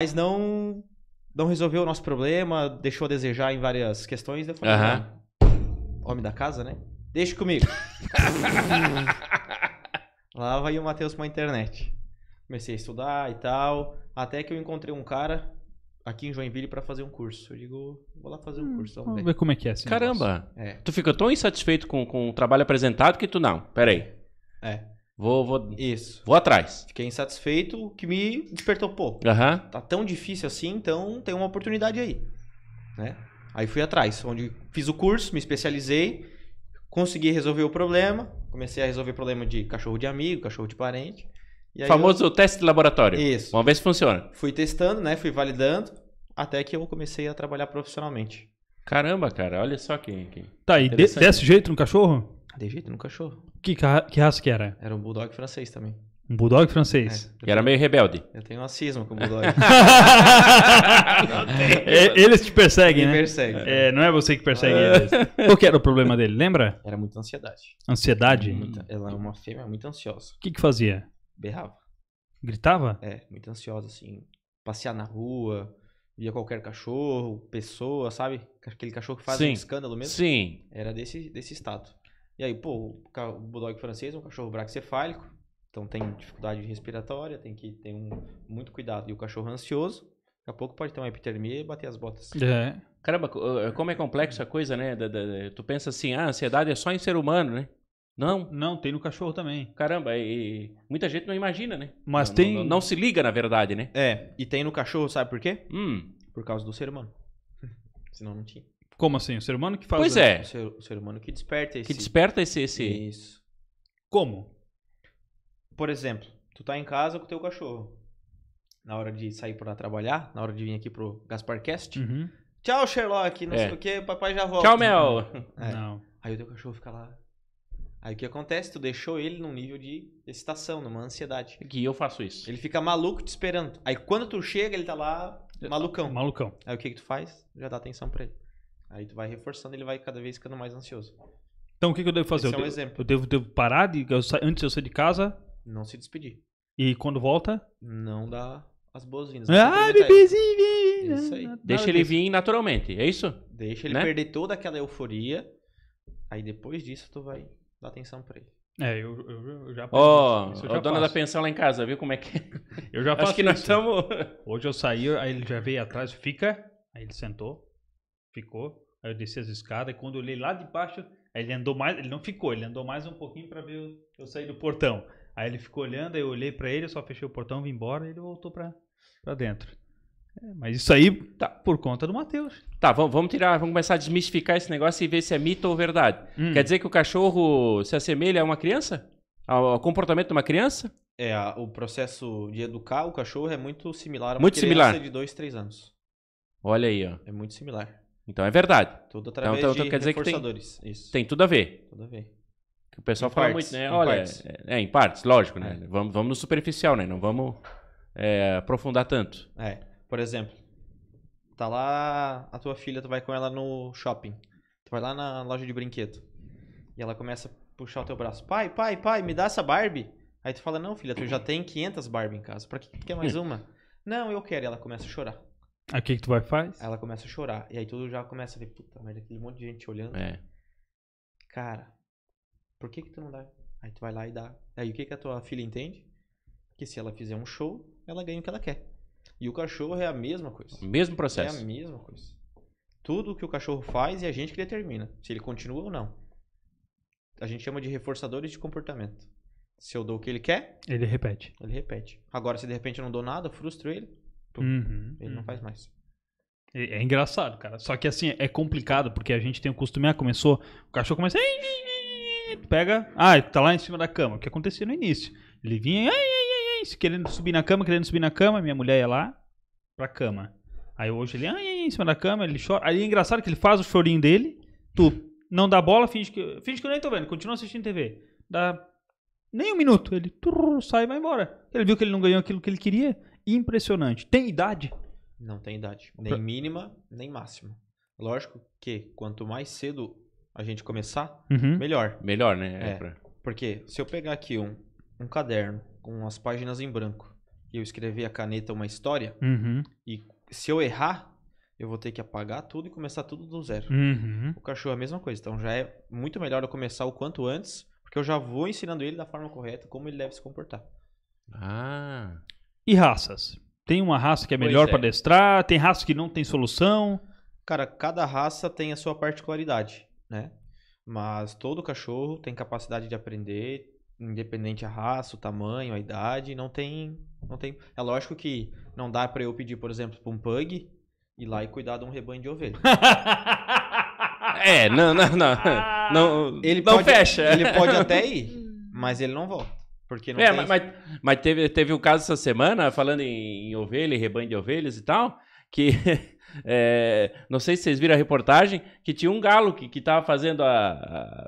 mas não não resolveu o nosso problema, deixou a desejar em várias questões. Eu falei, uhum. homem da casa, né? Deixa comigo. Lá vai o Matheus pra internet. Comecei a estudar e tal. Até que eu encontrei um cara aqui em Joinville para fazer um curso. Eu digo, vou lá fazer um hum, curso. Vamos, vamos ver. como é que é. Assim, Caramba! É. Tu fica tão insatisfeito com, com o trabalho apresentado que tu não. Peraí. É. Vou, vou, Isso. vou atrás. Fiquei insatisfeito, o que me despertou, pô, uhum. tá tão difícil assim, então tem uma oportunidade aí. Né? Aí fui atrás, onde fiz o curso, me especializei, consegui resolver o problema, comecei a resolver problema de cachorro de amigo, cachorro de parente. Famoso eu... teste de laboratório. Isso. Uma vez funciona. Fui testando, né? Fui validando, até que eu comecei a trabalhar profissionalmente. Caramba, cara, olha só quem que... Tá, e desse jeito no cachorro? De jeito no cachorro. Que, que raça que era? Era um bulldog francês também. Um bulldog francês. É, e era meio rebelde. Eu tenho uma cisma com o bulldog. eles te perseguem, Me né? Persegue, é, não é você que persegue é. eles. Qual que era o problema dele, lembra? Era muita ansiedade. Ansiedade? Muita, ela é uma fêmea muito ansiosa. O que que fazia? Berrava. Gritava? É, muito ansiosa, assim. Passear na rua, via qualquer cachorro, pessoa, sabe? Aquele cachorro que faz Sim. um escândalo mesmo. Sim. Era desse, desse estado. E aí, pô, o bulldog francês é um cachorro braxefálico, então tem dificuldade respiratória, tem que ter um, muito cuidado. E o cachorro é ansioso, daqui a pouco pode ter uma epitermia e bater as botas. É. Caramba, eh, como é complexa a coisa, né? tu pensa assim, ah, a ansiedade é só em ser humano, né? Não. Não, tem no cachorro também. Caramba, e, muita gente não imagina, né? Mas não, tem. Não, não, se liga, na verdade, né? É, e tem no cachorro, sabe por quê? Hum. Por causa do ser humano. Senão não tinha. Como assim? O ser humano que faz Pois é. O ser, o ser humano que desperta esse. Que desperta esse. esse... Isso. Como? Por exemplo, tu tá em casa com o teu cachorro. Na hora de sair para trabalhar, na hora de vir aqui pro Gasparcast. Uhum. Tchau, Sherlock, não é. sei o que, papai já volta. Tchau, Mel. É. Não. Aí o teu cachorro fica lá. Aí o que acontece? Tu deixou ele num nível de excitação, numa ansiedade. Que eu faço isso. Ele fica maluco te esperando. Aí quando tu chega, ele tá lá malucão. Malucão. Aí o que, que tu faz? Já dá atenção pra ele. Aí tu vai reforçando, ele vai cada vez ficando mais ansioso. Então o que, que eu devo fazer? Esse é eu é um devo, exemplo. Eu devo, devo parar de, eu sa, antes eu sair de casa? Não se despedir. E quando volta? Não dá as boas-vindas. Ah, bebezinho! Isso aí. Deixa ele vir naturalmente, é isso? Deixa ele né? perder toda aquela euforia. Aí depois disso tu vai dar atenção pra ele. É, eu, eu, eu já Ó, oh, a dona da pensão lá em casa, viu como é que é? Eu já faço Acho que isso. nós estamos... Hoje eu saí, aí ele já veio atrás, fica, aí ele sentou ficou. Aí eu desci as escadas e quando eu olhei lá de baixo, ele andou mais, ele não ficou, ele andou mais um pouquinho para ver eu, eu sair do portão. Aí ele ficou olhando, aí eu olhei para ele, eu só fechei o portão, vim embora e ele voltou para dentro. É, mas isso aí tá por conta do Matheus. Tá, vamos, vamos tirar, vamos começar a desmistificar esse negócio e ver se é mito ou verdade. Hum. Quer dizer que o cachorro se assemelha a uma criança? Ao, ao comportamento de uma criança? É, a, o processo de educar o cachorro é muito similar a uma muito criança similar. de 2, 3 anos. Olha aí, ó. É muito similar. Então é verdade. Tudo então, através então, então, de quer dizer que tem, Isso. tem tudo a ver. Tudo a ver. Que o pessoal em fala partes, muito, né? Olha, É, é, em partes, lógico, né? É. Vamos, vamos no superficial, né? Não vamos é, aprofundar tanto. É. Por exemplo, tá lá a tua filha, tu vai com ela no shopping. Tu vai lá na loja de brinquedo. E ela começa a puxar o teu braço. Pai, pai, pai, me dá essa Barbie. Aí tu fala, não, filha, tu já tem 500 Barbie em casa. Pra que tu quer mais uma? não, eu quero. E ela começa a chorar. Aí o que, que tu vai faz? Ela começa a chorar. E aí tu já começa a ver, puta mas aquele monte de gente olhando. É. Cara, por que que tu não dá? Aí tu vai lá e dá. Aí o que que a tua filha entende? Que se ela fizer um show, ela ganha o que ela quer. E o cachorro é a mesma coisa. O mesmo é processo. É a mesma coisa. Tudo que o cachorro faz é a gente que determina se ele continua ou não. A gente chama de reforçadores de comportamento. Se eu dou o que ele quer, ele repete. Ele repete. Agora, se de repente eu não dou nada, frustro ele, tipo, uhum, ele uhum. não faz uhum. mais. É, é, engraçado, cara. Só que assim, é complicado, porque a gente tem o costume, ah, começou, o cachorro começa. Pega. Ah, tá lá em cima da cama. O que acontecia no início? Ele vinha querendo subir na cama, querendo subir na cama, minha mulher ia lá pra cama. Aí hoje ele, ai, em cima da cama, ele chora. Aí é engraçado que ele faz o chorinho dele, tu não dá bola, finge que, finge que eu nem tô vendo, continua assistindo TV. Dá nem um minuto, ele turr, sai e vai embora. Ele viu que ele não ganhou aquilo que ele queria impressionante. Tem idade? Não tem idade. Nem pra... mínima, nem máxima. Lógico que quanto mais cedo a gente começar, uhum. melhor. Melhor, né? É, é pra... Porque se eu pegar aqui um, um caderno com as páginas em branco e eu escrever a caneta uma história, uhum. e se eu errar, eu vou ter que apagar tudo e começar tudo do zero. Uhum. O cachorro é a mesma coisa. Então já é muito melhor eu começar o quanto antes, porque eu já vou ensinando ele da forma correta como ele deve se comportar. Ah. E raças? Tem uma raça que é melhor é. para adestrar? Tem raça que não tem solução? Cara, cada raça tem a sua particularidade, né? Mas todo cachorro tem capacidade de aprender, independente a raça, o tamanho, a idade, não tem, não tem. É lógico que não dá para eu pedir, por exemplo, para um pug ir lá e cuidar de um rebanho de ovelha. é, não, não, não. não ele não pode, fecha. Ele pode até ir, mas ele não volta. Porque não é, tem... mas, mas teve, teve um caso essa semana, falando em, em ovelha, rebanho de ovelhas e tal, que é, não sei se vocês viram a reportagem, que tinha um galo que, que tava fazendo a,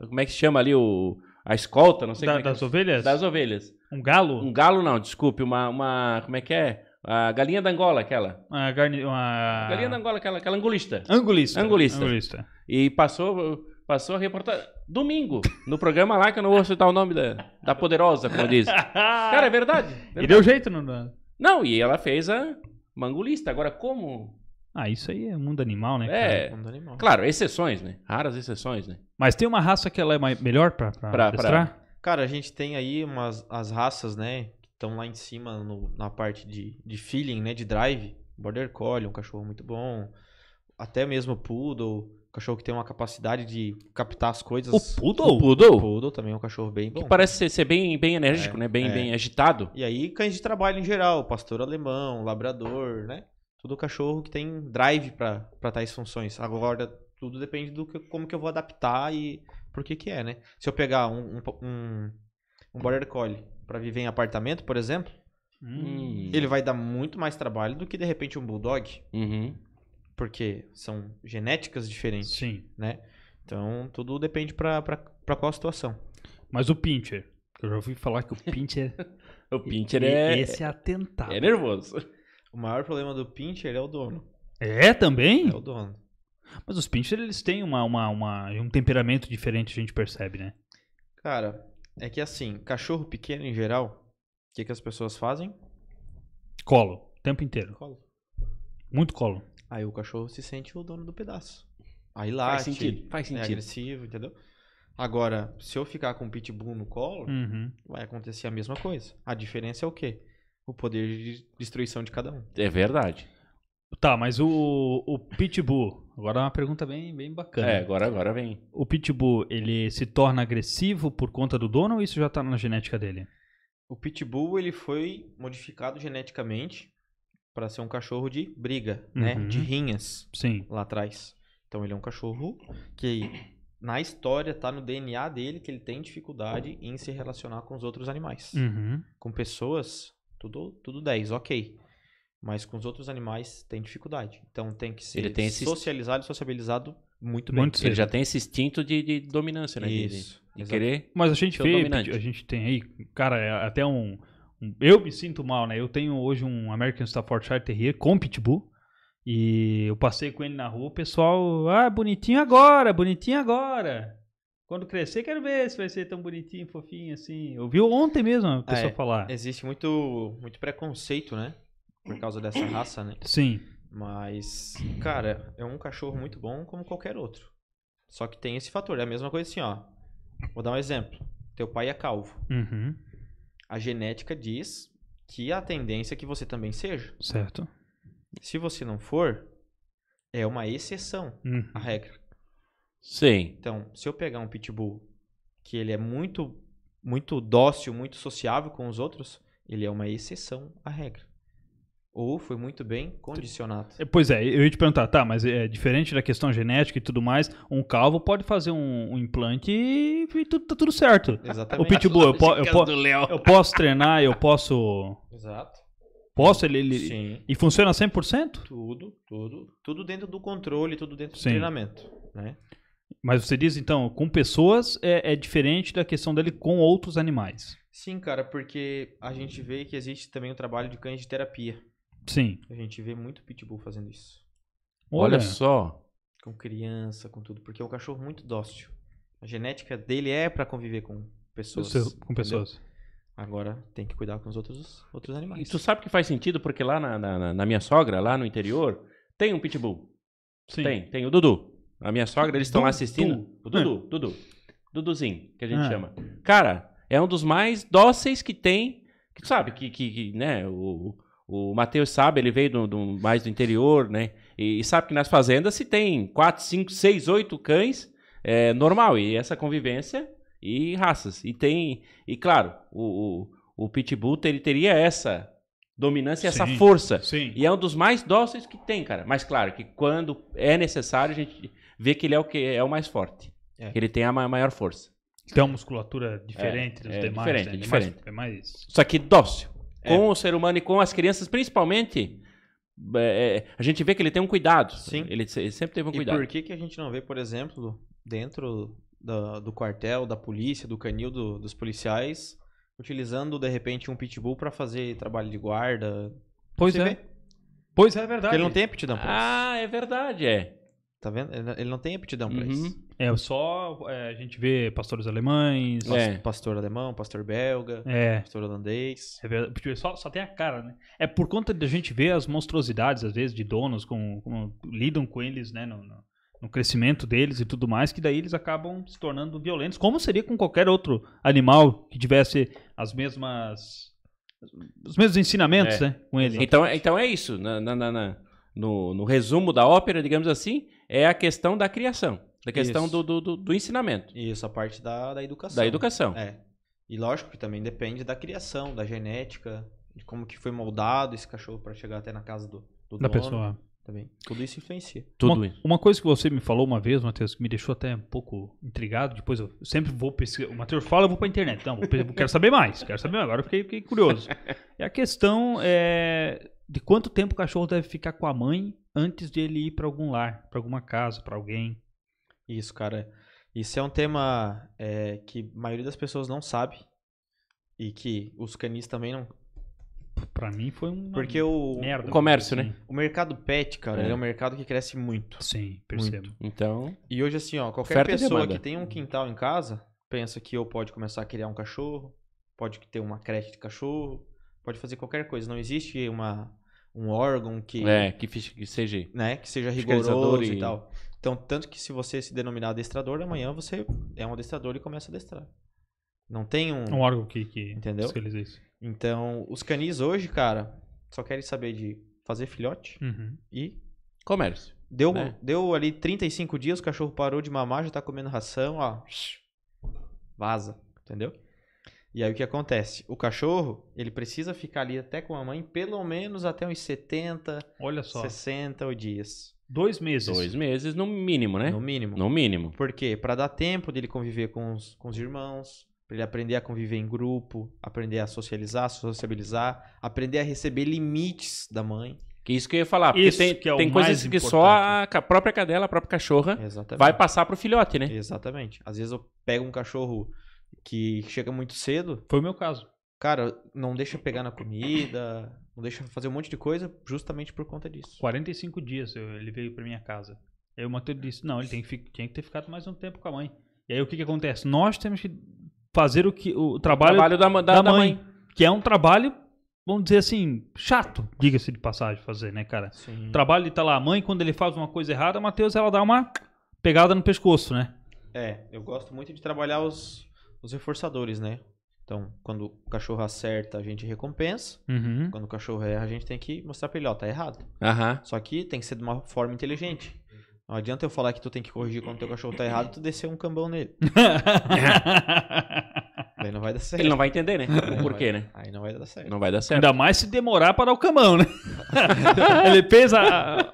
a Como é que se chama ali? O, a escolta, não sei da, como é Das que, é ovelhas? Das ovelhas. Um galo? Um galo não, desculpe, uma. uma como é que é? A galinha da Angola, aquela. A, garni, uma... galinha da Angola, aquela, aquela angulista. Angulista. Angulista. Angulista. E passou Passou a reportagem. Domingo, no programa lá, que eu não vou citar o nome da, da poderosa, como diz. Cara, é verdade. verdade. E deu jeito, não? Não, e ela fez a mangulista. Agora, como. Ah, isso aí é mundo animal, né? É, cara? É mundo animal. Claro, exceções, né? Raras exceções, né? Mas tem uma raça que ela é mais, melhor pra, pra, pra, pra, Cara, a gente tem aí umas, as raças, né? Que estão lá em cima no, na parte de, de feeling, né? De drive. Border Collie, um cachorro muito bom. Até mesmo Poodle cachorro que tem uma capacidade de captar as coisas. O poodle? O poodle, o poodle também é um cachorro bem bom. Que parece ser, ser bem, bem enérgico, é, né? Bem, é. bem agitado. E aí, cães de trabalho em geral, pastor alemão, labrador, né? Tudo cachorro que tem drive para tais funções. Agora, tudo depende do que, como que eu vou adaptar e por que que é, né? Se eu pegar um, um, um border collie para viver em apartamento, por exemplo, hum. ele vai dar muito mais trabalho do que, de repente, um bulldog. Uhum porque são genéticas diferentes. Sim. Né? Então, tudo depende para qual situação. Mas o pincher, eu já ouvi falar que o pincher... o pincher é... Esse é atentado. É nervoso. O maior problema do pincher é o dono. É, também? É o dono. Mas os pincher, eles têm uma, uma, uma, um temperamento diferente, a gente percebe, né? Cara, é que assim, cachorro pequeno em geral, o que, que as pessoas fazem? Colo, o tempo inteiro. Colo. Muito colo. Aí o cachorro se sente o dono do pedaço. Aí lá, é faz sentido, faz sentido. é agressivo, entendeu? Agora, se eu ficar com o pitbull no colo, uhum. vai acontecer a mesma coisa. A diferença é o quê? O poder de destruição de cada um. É verdade. Tá, mas o, o pitbull, agora é uma pergunta bem, bem bacana. É, agora, agora vem. O pitbull, ele se torna agressivo por conta do dono ou isso já tá na genética dele? O pitbull, ele foi modificado geneticamente para ser um cachorro de briga, né? uhum. né? De rinhas. Sim. Lá atrás. Então ele é um cachorro que na história tá no DNA dele que ele tem dificuldade em se relacionar com os outros animais. Uhum. Com pessoas, tudo tudo 10, OK. Mas com os outros animais tem dificuldade. Então tem que ser ele tem esse... socializado e sociabilizado muito bem. Muito ele já tem esse instinto de, de dominância, né? Isso. De, de, querer. Mas a gente vê, a gente tem aí, cara, é até um eu me sinto mal, né? Eu tenho hoje um American Staffordshire Terrier com Pitbull. E eu passei com ele na rua, o pessoal, ah, bonitinho agora, bonitinho agora. Quando crescer, quero ver se vai ser tão bonitinho, fofinho assim. Eu vi ontem mesmo a ah, pessoa ah, é. falar. Existe muito, muito preconceito, né? Por causa dessa raça, né? Sim. Mas, cara, é um cachorro muito bom como qualquer outro. Só que tem esse fator. É a mesma coisa assim, ó. Vou dar um exemplo. Teu pai é calvo. Uhum. A genética diz que a tendência é que você também seja. Certo. Se você não for, é uma exceção à uhum. regra. Sim. Então, se eu pegar um pitbull que ele é muito muito dócil, muito sociável com os outros, ele é uma exceção à regra ou foi muito bem condicionado. É, pois é, eu ia te perguntar, tá, mas é diferente da questão genética e tudo mais, um calvo pode fazer um, um implante e, e tudo, tá tudo certo. Exatamente. O pitbull, eu, po, eu, po, eu posso treinar, eu posso... Exato. Posso? Ele, ele, Sim. E funciona 100%? Tudo, tudo. Tudo dentro do controle, tudo dentro do Sim. treinamento, né? Mas você diz, então, com pessoas é, é diferente da questão dele com outros animais. Sim, cara, porque a gente vê que existe também o trabalho de cães de terapia, Sim. A gente vê muito pitbull fazendo isso. Olha, Olha só. Com criança, com tudo, porque é um cachorro muito dócil. A genética dele é para conviver com pessoas. Seu, com pessoas. Entendeu? Agora tem que cuidar com os outros, outros animais. E tu sabe que faz sentido, porque lá na, na, na minha sogra, lá no interior, tem um pitbull. Sim. Tem, tem o Dudu. A minha sogra, eles estão lá assistindo. O Dudu, é. Dudu. Duduzinho, que a gente é. chama. Cara, é um dos mais dóceis que tem. Que tu sabe que, que, que né, o, o Matheus sabe, ele veio do, do, mais do interior, né? E, e, sabe que nas fazendas se tem 4, 5, 6, 8 cães, é normal. E essa convivência e raças. E tem. E claro, o, o, o Pitbull ele teria essa dominância, sim, essa força. Sim. E é um dos mais dóceis que tem, cara. Mas claro que quando é necessário, a gente vê que ele é o que é o mais forte. É. Ele tem a maior força. Tem uma musculatura diferente é, dos é demais. Diferente, né? é diferente. É mais... Só que dócil. É. com é. o ser humano e com as crianças, principalmente. É, é, a gente vê que ele tem um cuidado. Sim. Ele, ele sempre teve um cuidado. E por que, que a gente não vê, por exemplo, dentro do, do quartel, da polícia, do canil do, dos policiais, utilizando de repente um pitbull para fazer trabalho de guarda? Pois Você é. Vê? Pois é, é verdade. Porque ele não é. tem aptidão pra ah, isso. Ah, é verdade, é. Tá vendo? Ele não tem aptidão uhum. pra isso. É, só é, a gente vê pastores alemães. É. Pastor alemão, pastor belga, é. pastor holandês. É só, só tem a cara, né? É por conta da gente ver as monstruosidades, às vezes, de donos, como, lidam com eles, né? No, no, no, crescimento deles e tudo mais, que daí eles acabam se tornando violentos, como seria com qualquer outro animal que tivesse as mesmas. os mesmos ensinamentos, é. né? Com ele. Então, então é isso. Na, na, na, no, no resumo da ópera, digamos assim, é a questão da criação. Da questão do, do, do, ensinamento. Isso, a parte da, da educação. Da educação. É. E lógico que também depende da criação, da genética, de como que foi moldado esse cachorro para chegar até na casa do, do da dono. pessoa. Também. Tudo isso influencia. Tudo uma, isso. Uma coisa que você me falou uma vez, Matheus, que me deixou até um pouco intrigado, depois eu sempre vou pesquisar. O Matheus fala, eu vou pra internet. Não, quero saber mais, quero saber mais. Agora eu fiquei, fiquei curioso. É a questão é, de quanto tempo o cachorro deve ficar com a mãe antes de ele ir para algum lar, para alguma casa, para alguém. Isso, cara. Isso é um tema é, que a maioria das pessoas não sabe e que os canis também não. Pra mim foi um. Porque o. Merda, o comércio, né? assim. né? O mercado pet, cara, é. é um mercado que cresce muito. Sim, percebo. Muito. Então. E hoje, assim, ó, qualquer pessoa que tem um quintal em casa pensa que ou pode começar a criar um cachorro, pode ter uma creche de cachorro, pode fazer qualquer coisa. Não existe uma um órgão que. É, que, que seja. Né, que seja rigoroso e... e... tal. Então, tanto que se você se denominar adestrador, amanhã você é um adestrador e começa a adestrar. Não tem um. Um órgão que, que entendeu? isso. Então, os canis hoje, cara, só querem saber de fazer filhote uhum. e. Comércio. Deu, né? deu ali 35 dias, o cachorro parou de mamar, já tá comendo ração, ó. Vaza, entendeu? E aí o que acontece? O cachorro, ele precisa ficar ali até com a mãe pelo menos até uns 70, Olha só. 60 dias. Dois meses. Dois meses no mínimo, né? No mínimo. No mínimo. Por quê? Para dar tempo dele conviver com os, com os irmãos, para ele aprender a conviver em grupo, aprender a socializar, sociabilizar, aprender a receber limites da mãe. Que isso que eu ia falar, porque isso tem, que é tem coisas que só a, a própria cadela, a própria cachorra Exatamente. vai passar pro filhote, né? Exatamente. Às vezes eu pego um cachorro que chega muito cedo. Foi o meu caso. Cara, não deixa pegar na comida, não deixa fazer um monte de coisa justamente por conta disso. 45 dias eu, ele veio pra minha casa. Aí o Matheus disse: não, ele tem que, tem que ter ficado mais um tempo com a mãe. E aí o que, que acontece? Nós temos que fazer o que o trabalho, o trabalho da, da, da mãe, mãe, que é um trabalho vamos dizer assim, chato, diga-se de passagem, fazer, né, cara? Sim. O trabalho de tá lá, a mãe, quando ele faz uma coisa errada, Matheus, ela dá uma pegada no pescoço, né? É, eu gosto muito de trabalhar os, os reforçadores, né? Então, quando o cachorro acerta, a gente recompensa. Uhum. Quando o cachorro erra, a gente tem que mostrar pra ele, ó, tá errado. Uhum. Só que tem que ser de uma forma inteligente. Não adianta eu falar que tu tem que corrigir quando teu cachorro tá errado e tu descer um cambão nele. Aí não vai dar certo. Ele não vai entender, né? O porquê, né? Aí não vai dar certo. Não vai dar certo. Ainda mais se demorar para o cambão, né? Ele pensa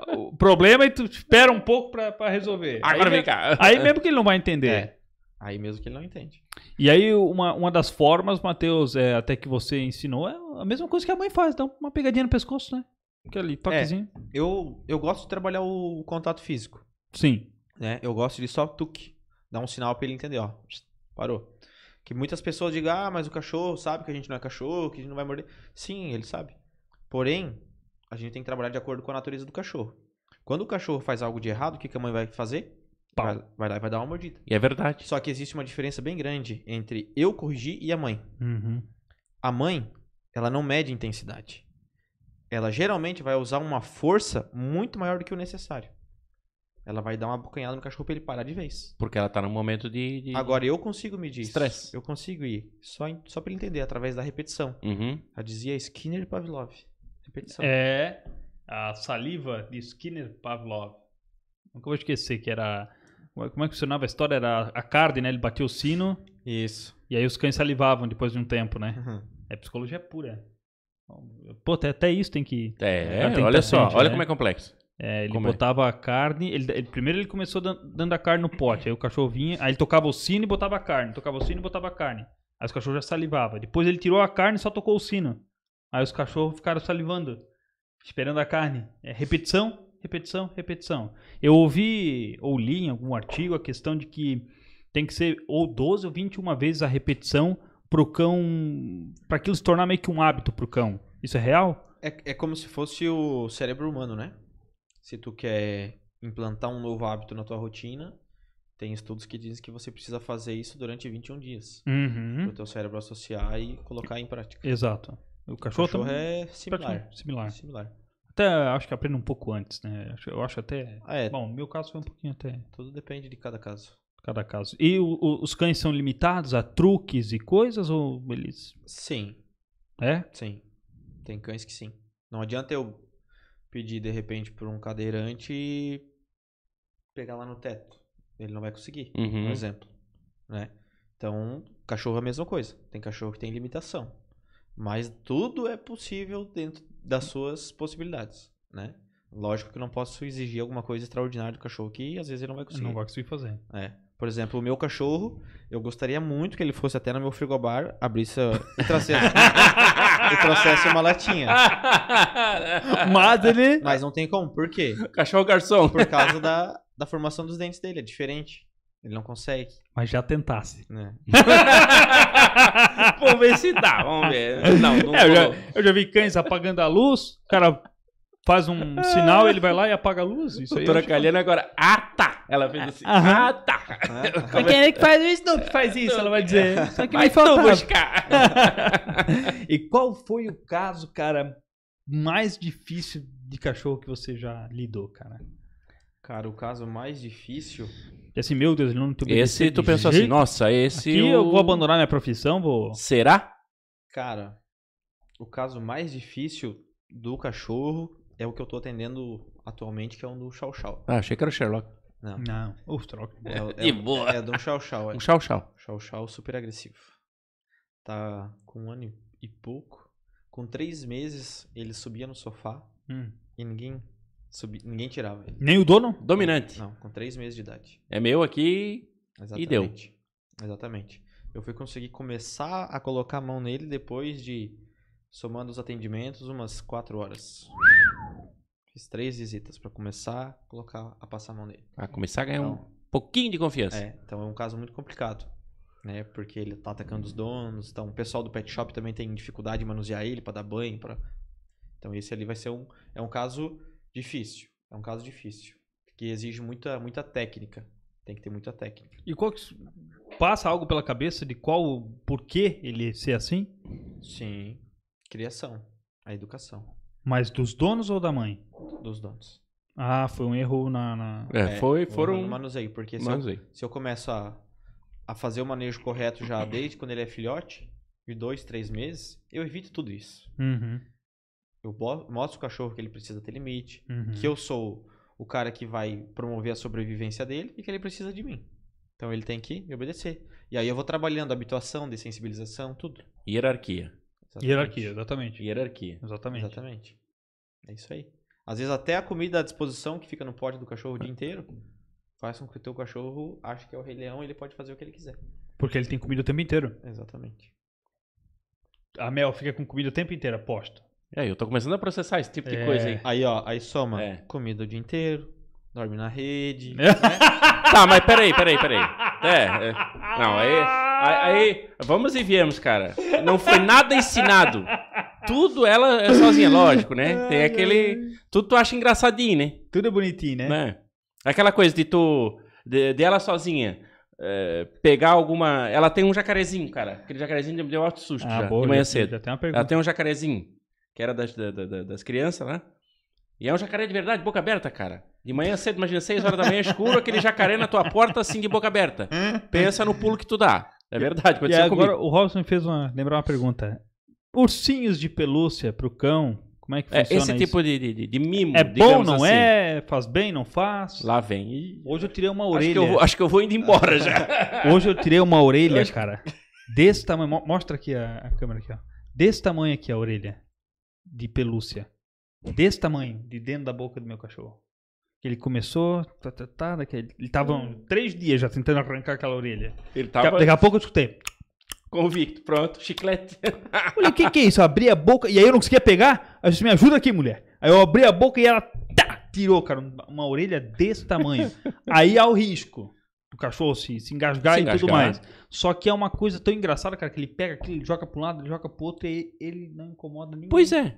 o problema e tu espera um pouco pra, resolver. Agora aí, vem cá. Aí mesmo que ele não vai entender. É. Aí mesmo que ele não entende. E aí, uma, uma das formas, Matheus, é, até que você ensinou, é a mesma coisa que a mãe faz, dá uma pegadinha no pescoço, né? ali, toquezinho. É, eu, eu gosto de trabalhar o, o contato físico. Sim. Né? Eu gosto de só tuque, dar um sinal pra ele entender, ó. Parou. Que muitas pessoas digam, ah, mas o cachorro sabe que a gente não é cachorro, que a gente não vai morder. Sim, ele sabe. Porém, a gente tem que trabalhar de acordo com a natureza do cachorro. Quando o cachorro faz algo de errado, o que, que a mãe vai fazer? Pau. Vai, vai dar uma mordida. E é verdade. Só que existe uma diferença bem grande entre eu corrigir e a mãe. Uhum. A mãe, ela não mede intensidade. Ela geralmente vai usar uma força muito maior do que o necessário. Ela vai dar uma bocanhada no cachorro pra ele parar de vez. Porque ela tá num momento de. de... Agora eu consigo medir Estresse. Eu consigo ir. Só, em, só pra entender, através da repetição. Uhum. Ela dizia Skinner e Pavlov. Repetição. É. A saliva de Skinner Pavlov. Nunca vou esquecer que era é, como é que funcionava a história? Era a carne, né? Ele batia o sino. Isso. E aí os cães salivavam depois de um tempo, né? Uhum. É psicologia pura. Pô, até, até isso tem que. É, tem olha só, olha né? como é complexo. É, ele como é? botava é? a carne. Ele, ele, primeiro ele começou dando, dando a carne no pote. Aí o cachorro vinha, aí ele tocava o sino e botava a carne. Tocava o sino e botava a carne. Aí os cachorros já salivavam. Depois ele tirou a carne e só tocou o sino. Aí os cachorros ficaram salivando, esperando a carne. É repetição repetição, repetição. Eu ouvi ou li em algum artigo a questão de que tem que ser ou 12 ou 21 vezes a repetição para o cão, para aquilo se tornar meio que um hábito para o cão. Isso é real? É, é como se fosse o cérebro humano, né? Se tu quer implantar um novo hábito na tua rotina, tem estudos que dizem que você precisa fazer isso durante 21 dias. Uhum. Para o teu cérebro associar e colocar em prática. Exato. O cachorro, o cachorro também é similar. Similar. similar. Até acho que aprende um pouco antes, né? Eu acho até. Ah, é. Bom, meu caso foi um pouquinho até. Tudo depende de cada caso. Cada caso. E o, o, os cães são limitados a truques e coisas ou eles. Sim. É? Sim. Tem cães que sim. Não adianta eu pedir de repente por um cadeirante e pegar lá no teto. Ele não vai conseguir, uhum. por exemplo. Né? Então, cachorro é a mesma coisa. Tem cachorro que tem limitação. Mas tudo é possível dentro das suas possibilidades, né? Lógico que eu não posso exigir alguma coisa extraordinária do cachorro que às vezes ele não vai conseguir. Não vai conseguir fazer. É. Por exemplo, o meu cachorro, eu gostaria muito que ele fosse até no meu frigobar, abrisse e trouxesse, e trouxesse uma latinha. Mas ele... Mas não tem como. Por quê? Cachorro garçom. Por causa da, da formação dos dentes dele, é diferente. Ele não consegue. Mas já tentasse. Né? Vamos ver se dá, vamos ver. Não, não é, eu, já, eu, já, vi cães apagando a luz, o cara faz um sinal, ele vai lá e apaga a luz. Isso Doutora aí Kalina agora, ah tá! Ela fez assim, ah, ah tá! Ah, Quem é que faz o Snoop faz isso? Ela vai dizer, é. só que vai me buscar. e qual foi o caso, cara, mais difícil de cachorro que você já lidou, cara? Cara, o caso mais difícil. esse assim, meu Deus, ele não tem Esse tu pensou assim, jeito? assim, nossa, esse. Aqui eu... eu vou abandonar minha profissão, vou. Será? Cara, o caso mais difícil do cachorro é o que eu tô atendendo atualmente, que é um do chau chau Ah, achei que era o Sherlock. Não. Não. É o troca É, é, é, boa. É, é de um chau Chow. Um super agressivo. Tá com um ano e pouco. Com três meses, ele subia no sofá hum. e ninguém Subi... Ninguém tirava ele. Nem o dono? Dominante. Não, com três meses de idade. É meu aqui Exatamente. e deu. Exatamente. Eu fui conseguir começar a colocar a mão nele depois de, somando os atendimentos, umas quatro horas. Fiz três visitas para começar a colocar a passar a mão nele. Ah, começar a ganhar então, um pouquinho de confiança. É, então é um caso muito complicado. Né, porque ele tá atacando os donos, então o pessoal do pet shop também tem dificuldade em manusear ele para dar banho, para Então esse ali vai ser um é um caso Difícil. É um caso difícil. Que exige muita, muita técnica. Tem que ter muita técnica. E qual que, passa algo pela cabeça de qual, por que ele ser assim? Sim. Criação. A educação. Mas dos donos ou da mãe? Dos donos. Ah, foi um erro na. na... É, é foi, foram. No manuseio, porque manuseio. Se, eu, se eu começo a, a fazer o manejo correto já desde quando ele é filhote, de dois, três meses, eu evito tudo isso. Uhum eu mostro o cachorro que ele precisa ter limite, uhum. que eu sou o cara que vai promover a sobrevivência dele e que ele precisa de mim. Então ele tem que me obedecer. E aí eu vou trabalhando habituação, dessensibilização, tudo. Hierarquia. Exatamente. Hierarquia, exatamente. Hierarquia. Exatamente. Exatamente. É isso aí. Às vezes até a comida à disposição que fica no pote do cachorro o dia inteiro faz com que o teu cachorro ache que é o rei leão e ele pode fazer o que ele quiser. Porque ele tem comida o tempo inteiro. Exatamente. A Mel fica com comida o tempo inteiro, aposto. É, eu tô começando a processar esse tipo de é. coisa aí. Aí, ó, aí soma É. comida o dia inteiro, dorme na rede. né? Tá, mas peraí, peraí, peraí. É, é. Não, aí, aí, aí, Vamos e viemos, cara. Não foi nada ensinado. Tudo ela é sozinha, lógico, né? Tem aquele. Tudo tu acha engraçadinho, né? Tudo é bonitinho, né? É. Aquela coisa de tu. de- dela sozinha. é, pegar alguma. Ela tem um jacarezinho, cara. Aquele jacarezinho me deu alto susto ah, já, boa, de manhã cedo. Já tem uma Ela tem um jacarezinho que era das, da, da, das crianças lá. Né? E é um jacaré de verdade, boca aberta, cara. De manhã cedo, imagina, 6 horas da manhã, escuro, aquele jacaré na tua porta, assim, de boca aberta. Hum? Pensa no pulo que tu dá. É verdade, pode e agora comigo. o Robson me fez uma, lembrar uma pergunta. Ursinhos de pelúcia pro cão, como é que é, funciona Esse isso? tipo de, de, de mimo, É bom, não assim. é? Faz bem, não faz? Lá vem. Hoje eu tirei uma orelha. Acho que eu vou, acho que eu vou indo embora já. Hoje eu tirei uma orelha, cara. Desse tamanho, mostra aqui a, a câmera aqui, ó. Desse tamanho aqui a orelha de pelúcia. Desse tamanho, de dentro da boca do meu cachorro. Ele começou, tá, tá, tá, ele tava hum. três dias já tentando arrancar aquela orelha. Ele tava... Daqui, daqui a pouco eu escutei. Convicto, pronto, chiclete. Olha, o que que é isso? Eu abri a boca e aí eu não conseguia pegar? Aí disse, me ajuda aqui, mulher. Aí eu abri a boca e ela tá, tirou, cara, uma orelha desse tamanho. aí há o risco o cachorro se, se engasgar se e engasgar. tudo mais. Só que é uma coisa tão engraçada, cara, que ele pega aquilo, joga pra um lado, ele joga pro outro e ele não incomoda ninguém. Pois é.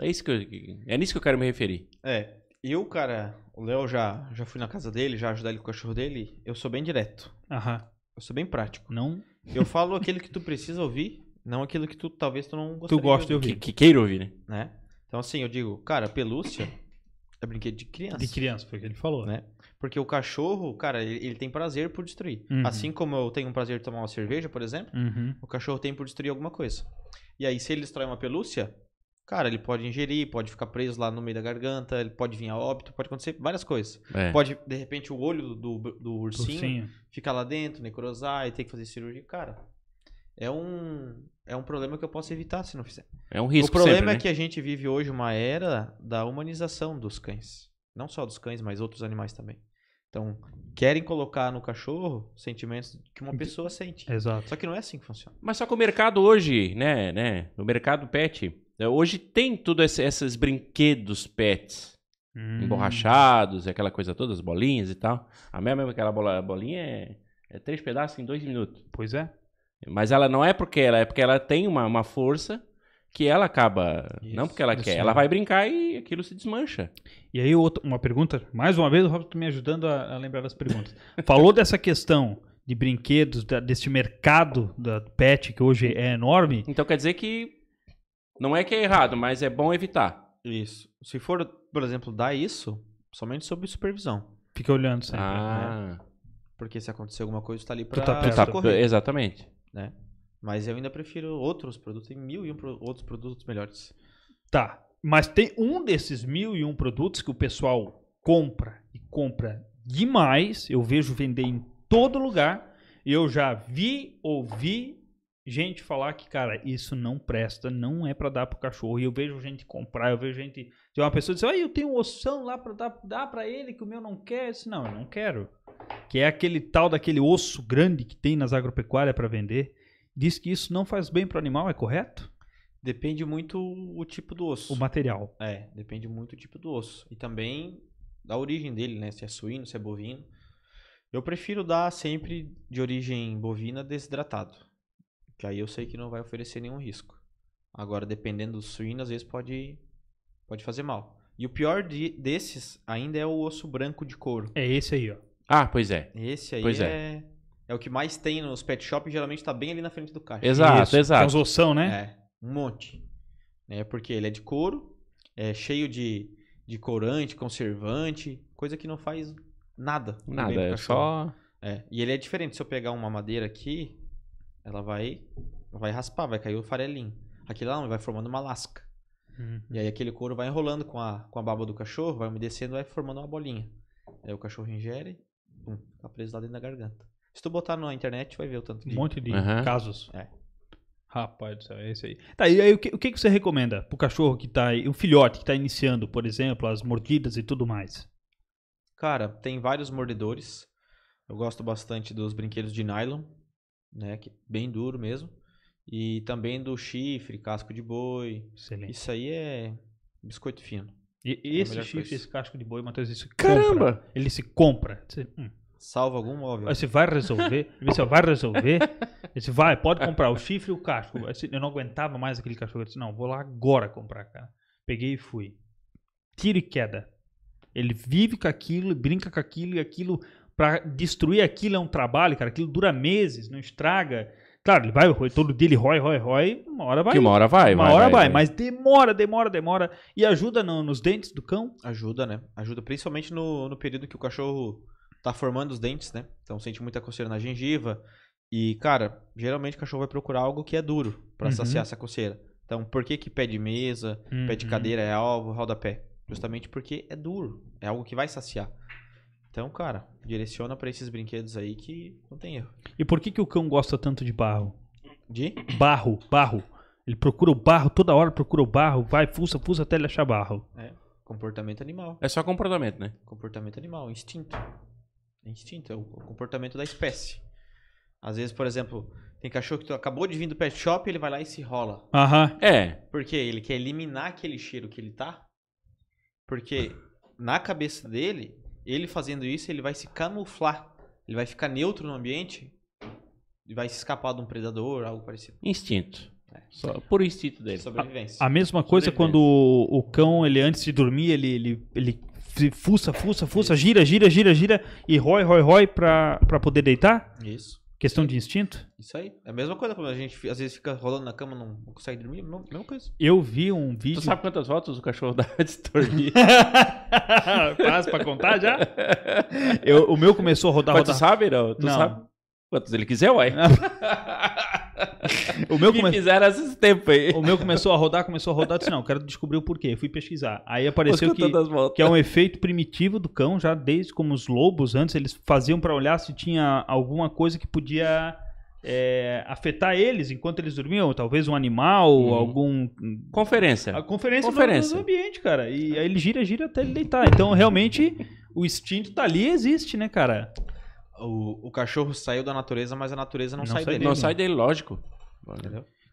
É, isso que eu, é nisso que eu quero me referir. É. Eu, cara, o Léo já, já fui na casa dele, já ajudei ele com o cachorro dele. Eu sou bem direto. Aham. Eu sou bem prático. Não. Eu falo aquilo que tu precisa ouvir, não aquilo que tu talvez tu não gostaria Tu gosta de ouvir. Que, que queira ouvir, né? né? Então, assim, eu digo, cara, pelúcia é brinquedo de criança. De criança, foi o que ele falou. Né? né? Porque o cachorro, cara, ele, ele tem prazer por destruir. Uhum. Assim como eu tenho um prazer de tomar uma cerveja, por exemplo, uhum. o cachorro tem por destruir alguma coisa. E aí, se ele destrói uma pelúcia, cara, ele pode ingerir, pode ficar preso lá no meio da garganta, ele pode vir a óbito, pode acontecer várias coisas. É. Pode, de repente, o olho do, do, do ursinho, ursinho ficar lá dentro, necrosar e ter que fazer cirurgia. Cara, é um, é um problema que eu posso evitar se não fizer. É um risco. O problema sempre, é né? é que a gente vive hoje uma era da humanização dos cães. Não só dos cães, mas outros animais também. Então, querem colocar no cachorro sentimentos que uma pessoa sente. Exato. Só que não é assim que funciona. Mas só que o mercado hoje, né, né, o mercado pet, é, hoje tem tudo esse, esses brinquedos pets. Hum. Emborrachados, aquela coisa toda, as bolinhas e tal. A minha mesma aquela bola, bolinha é, é três pedaços em dois minutos. Pois é. Mas ela não é porque ela, é porque ela tem uma, uma força que ela acaba. Isso, não porque ela quer, mesmo. ela vai brincar e aquilo se desmancha. E aí, outra, uma pergunta, mais uma vez, o Robson tá me ajudando a, a lembrar das perguntas. Falou dessa questão de brinquedos, da, desse mercado da pet que hoje é enorme. Então quer dizer que não é que é errado, mas é bom evitar. Isso. Se for, por exemplo, dar isso, somente sob supervisão. Fica olhando sempre. Ah. Né? Porque se acontecer alguma coisa, está ali para tá, tá, Exatamente. Né? Mas eu ainda prefiro outros produtos. Tem mil e um pro, outros produtos melhores. Tá. Mas tem um desses mil e um produtos que o pessoal compra e compra demais. Eu vejo vender em todo lugar. Eu já vi, ouvi gente falar que, cara, isso não presta, não é para dar pro cachorro. E eu vejo gente comprar, eu vejo gente. Tem uma pessoa que diz, ah, eu tenho um ossão lá para dar, dar para ele que o meu não quer. Eu disse, não, eu não quero. Que é aquele tal daquele osso grande que tem nas agropecuárias para vender diz que isso não faz bem para o animal, é correto? Depende muito o tipo do osso. O material. É, depende muito o tipo do osso. E também da origem dele, né? Se é suíno, se é bovino. Eu prefiro dar sempre de origem bovina desidratado. Que aí eu sei que não vai oferecer nenhum risco. Agora, dependendo do suíno, às vezes pode, pode fazer mal. E o pior de, desses ainda é o osso branco de couro. É esse aí, ó. Ah, pois é. Esse aí pois é... é é o que mais tem nos pet shops, geralmente tá bem ali na frente do caixa. Exato, Isso. exato. Tem uns né? É, um monte. É porque ele é de couro, é cheio de, de corante, conservante, coisa que não faz nada. Nada, é só... É, e ele é diferente. Se eu pegar uma madeira aqui, ela vai vai raspar, vai cair o farelinho. Aqui lá vai formando uma lasca. Uhum. E aí aquele couro vai enrolando com a, com a baba do cachorro, vai umedecendo, vai formando uma bolinha. Aí o cachorro ingere, pum, tá preso lá dentro da garganta. Se tu botar na internet, tu vai ver o tanto de... Um monte de uhum. casos. É. Rapaz do céu, é isso aí. Tá, e aí o que, o que você recomenda pro cachorro que tá aí, o filhote que tá iniciando, por exemplo, as mordidas e tudo mais? Cara, tem vários mordedores. Eu gosto bastante dos brinquedos de nylon, né, que é bem duro mesmo. E também do chifre, casco de boi. Excelente. Isso aí é biscoito fino. E, e é esse chifre, coisa. esse casco de boi, Matheus, isso Caramba! Compra. Ele se compra. Você, hum salva algum móvel. Aí você né? vai resolver, você vai resolver, você vai, pode comprar o chifre e o casco. Eu não aguentava mais aquele cachorro, eu disse, não, vou lá agora comprar, cara. Peguei e fui. Tiro e queda. Ele vive com aquilo, brinca com aquilo e aquilo, para destruir aquilo é um trabalho, cara, aquilo dura meses, não estraga. Claro, ele vai, todo dia ele rói, rói, rói, uma hora vai. Que uma hora vai. Uma vai, hora vai, vai, vai, mas demora, demora, demora. E ajuda no, nos dentes do cão? Ajuda, né? Ajuda, principalmente no, no período que o cachorro tá formando os dentes, né? Então sente muita coceira na gengiva. E, cara, geralmente o cachorro vai procurar algo que é duro para uhum. saciar essa coceira. Então, por que que pé de mesa, uhum. pé de uhum. cadeira é alvo, rodapé? Justamente porque é duro, é algo que vai saciar. Então, cara, direciona para esses brinquedos aí que não tem erro. E por que que o cão gosta tanto de barro? De? Barro, barro. Ele procura o barro toda hora, procura o barro, vai, fuça, fuça até ele achar barro. É, comportamento animal. É só comportamento, né? Comportamento animal, instinto. É instinto, é o comportamento da espécie. Às vezes, por exemplo, tem cachorro que acabou de vir do pet shop, ele vai lá e se rola. Aham. É. Porque ele quer eliminar aquele cheiro que ele tá. Porque na cabeça dele, ele fazendo isso, ele vai se camuflar. Ele vai ficar neutro no ambiente e vai se escapar de um predador, algo parecido. Instinto. É. Só, por instinto dele. Sobrevivência. A, a mesma coisa quando o, o, cão, ele antes de dormir, ele, ele, ele fuça, fuça, fuça, Isso. gira, gira, gira, gira e rói, rói, rói pra, pra poder deitar? Isso. Questão de instinto? Isso aí. É a mesma coisa quando a gente às vezes fica rolando na cama não, não consegue dormir. Mesma coisa. Eu vi um vídeo. Tu sabe quantas voltas o cachorro dá de dormir Faz pra contar já? Eu, o meu começou a rodar, Mas rodar. Tu sabe, não? Tu não. sabe? Quantos ele quiser, uai. O meu come... fizeram esse tempo. aí. O meu começou a rodar, começou a rodar, disse, não, quero descobrir o porquê. Eu fui pesquisar. Aí apareceu que, que é um efeito primitivo do cão, já desde como os lobos antes, eles faziam para olhar se tinha alguma coisa que podia... É, afetar eles enquanto eles dormiam, talvez um animal, hum. algum. Conferência. A conferência, conferência. Do, ambiente, cara. E aí ele gira, gira até ele deitar. Então, realmente, o instinto tá ali e existe, né, cara? O, o, cachorro saiu da natureza, mas a natureza não, não sai, sai, dele. Não sai dele, lógico.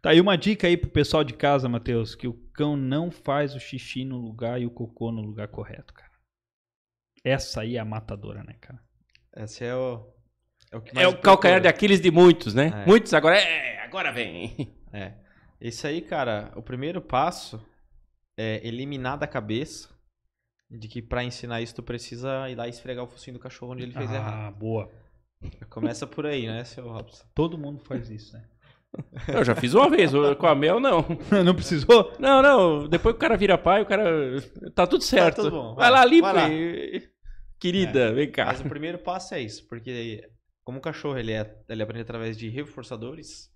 Tá aí uma dica aí pro pessoal de casa, Matheus, que o cão não faz o xixi no lugar e o cocô no lugar correto, cara. Essa aí é a matadora, né, cara? Essa é o. É o, que é mais é o calcanhar de Aquiles de muitos, né? É. Muitos agora. É, agora vem. É. Isso aí, cara, o primeiro passo é eliminar da cabeça de que para ensinar isso tu precisa ir lá esfregar o focinho do cachorro onde ele fez ah, errado. Ah, boa. Começa por aí, né, seu Robson? Todo mundo faz isso, né? Eu já fiz uma vez, com a Mel não. Não precisou? Não, não. Depois que o cara vira pai, o cara. Tá tudo tá certo. Tá tudo bom, vai, vai, lá, limpa. Vai lá. Querida, é, vem cá. Mas o primeiro passo é isso, porque como o cachorro ele, é, ele aprende através de reforçadores,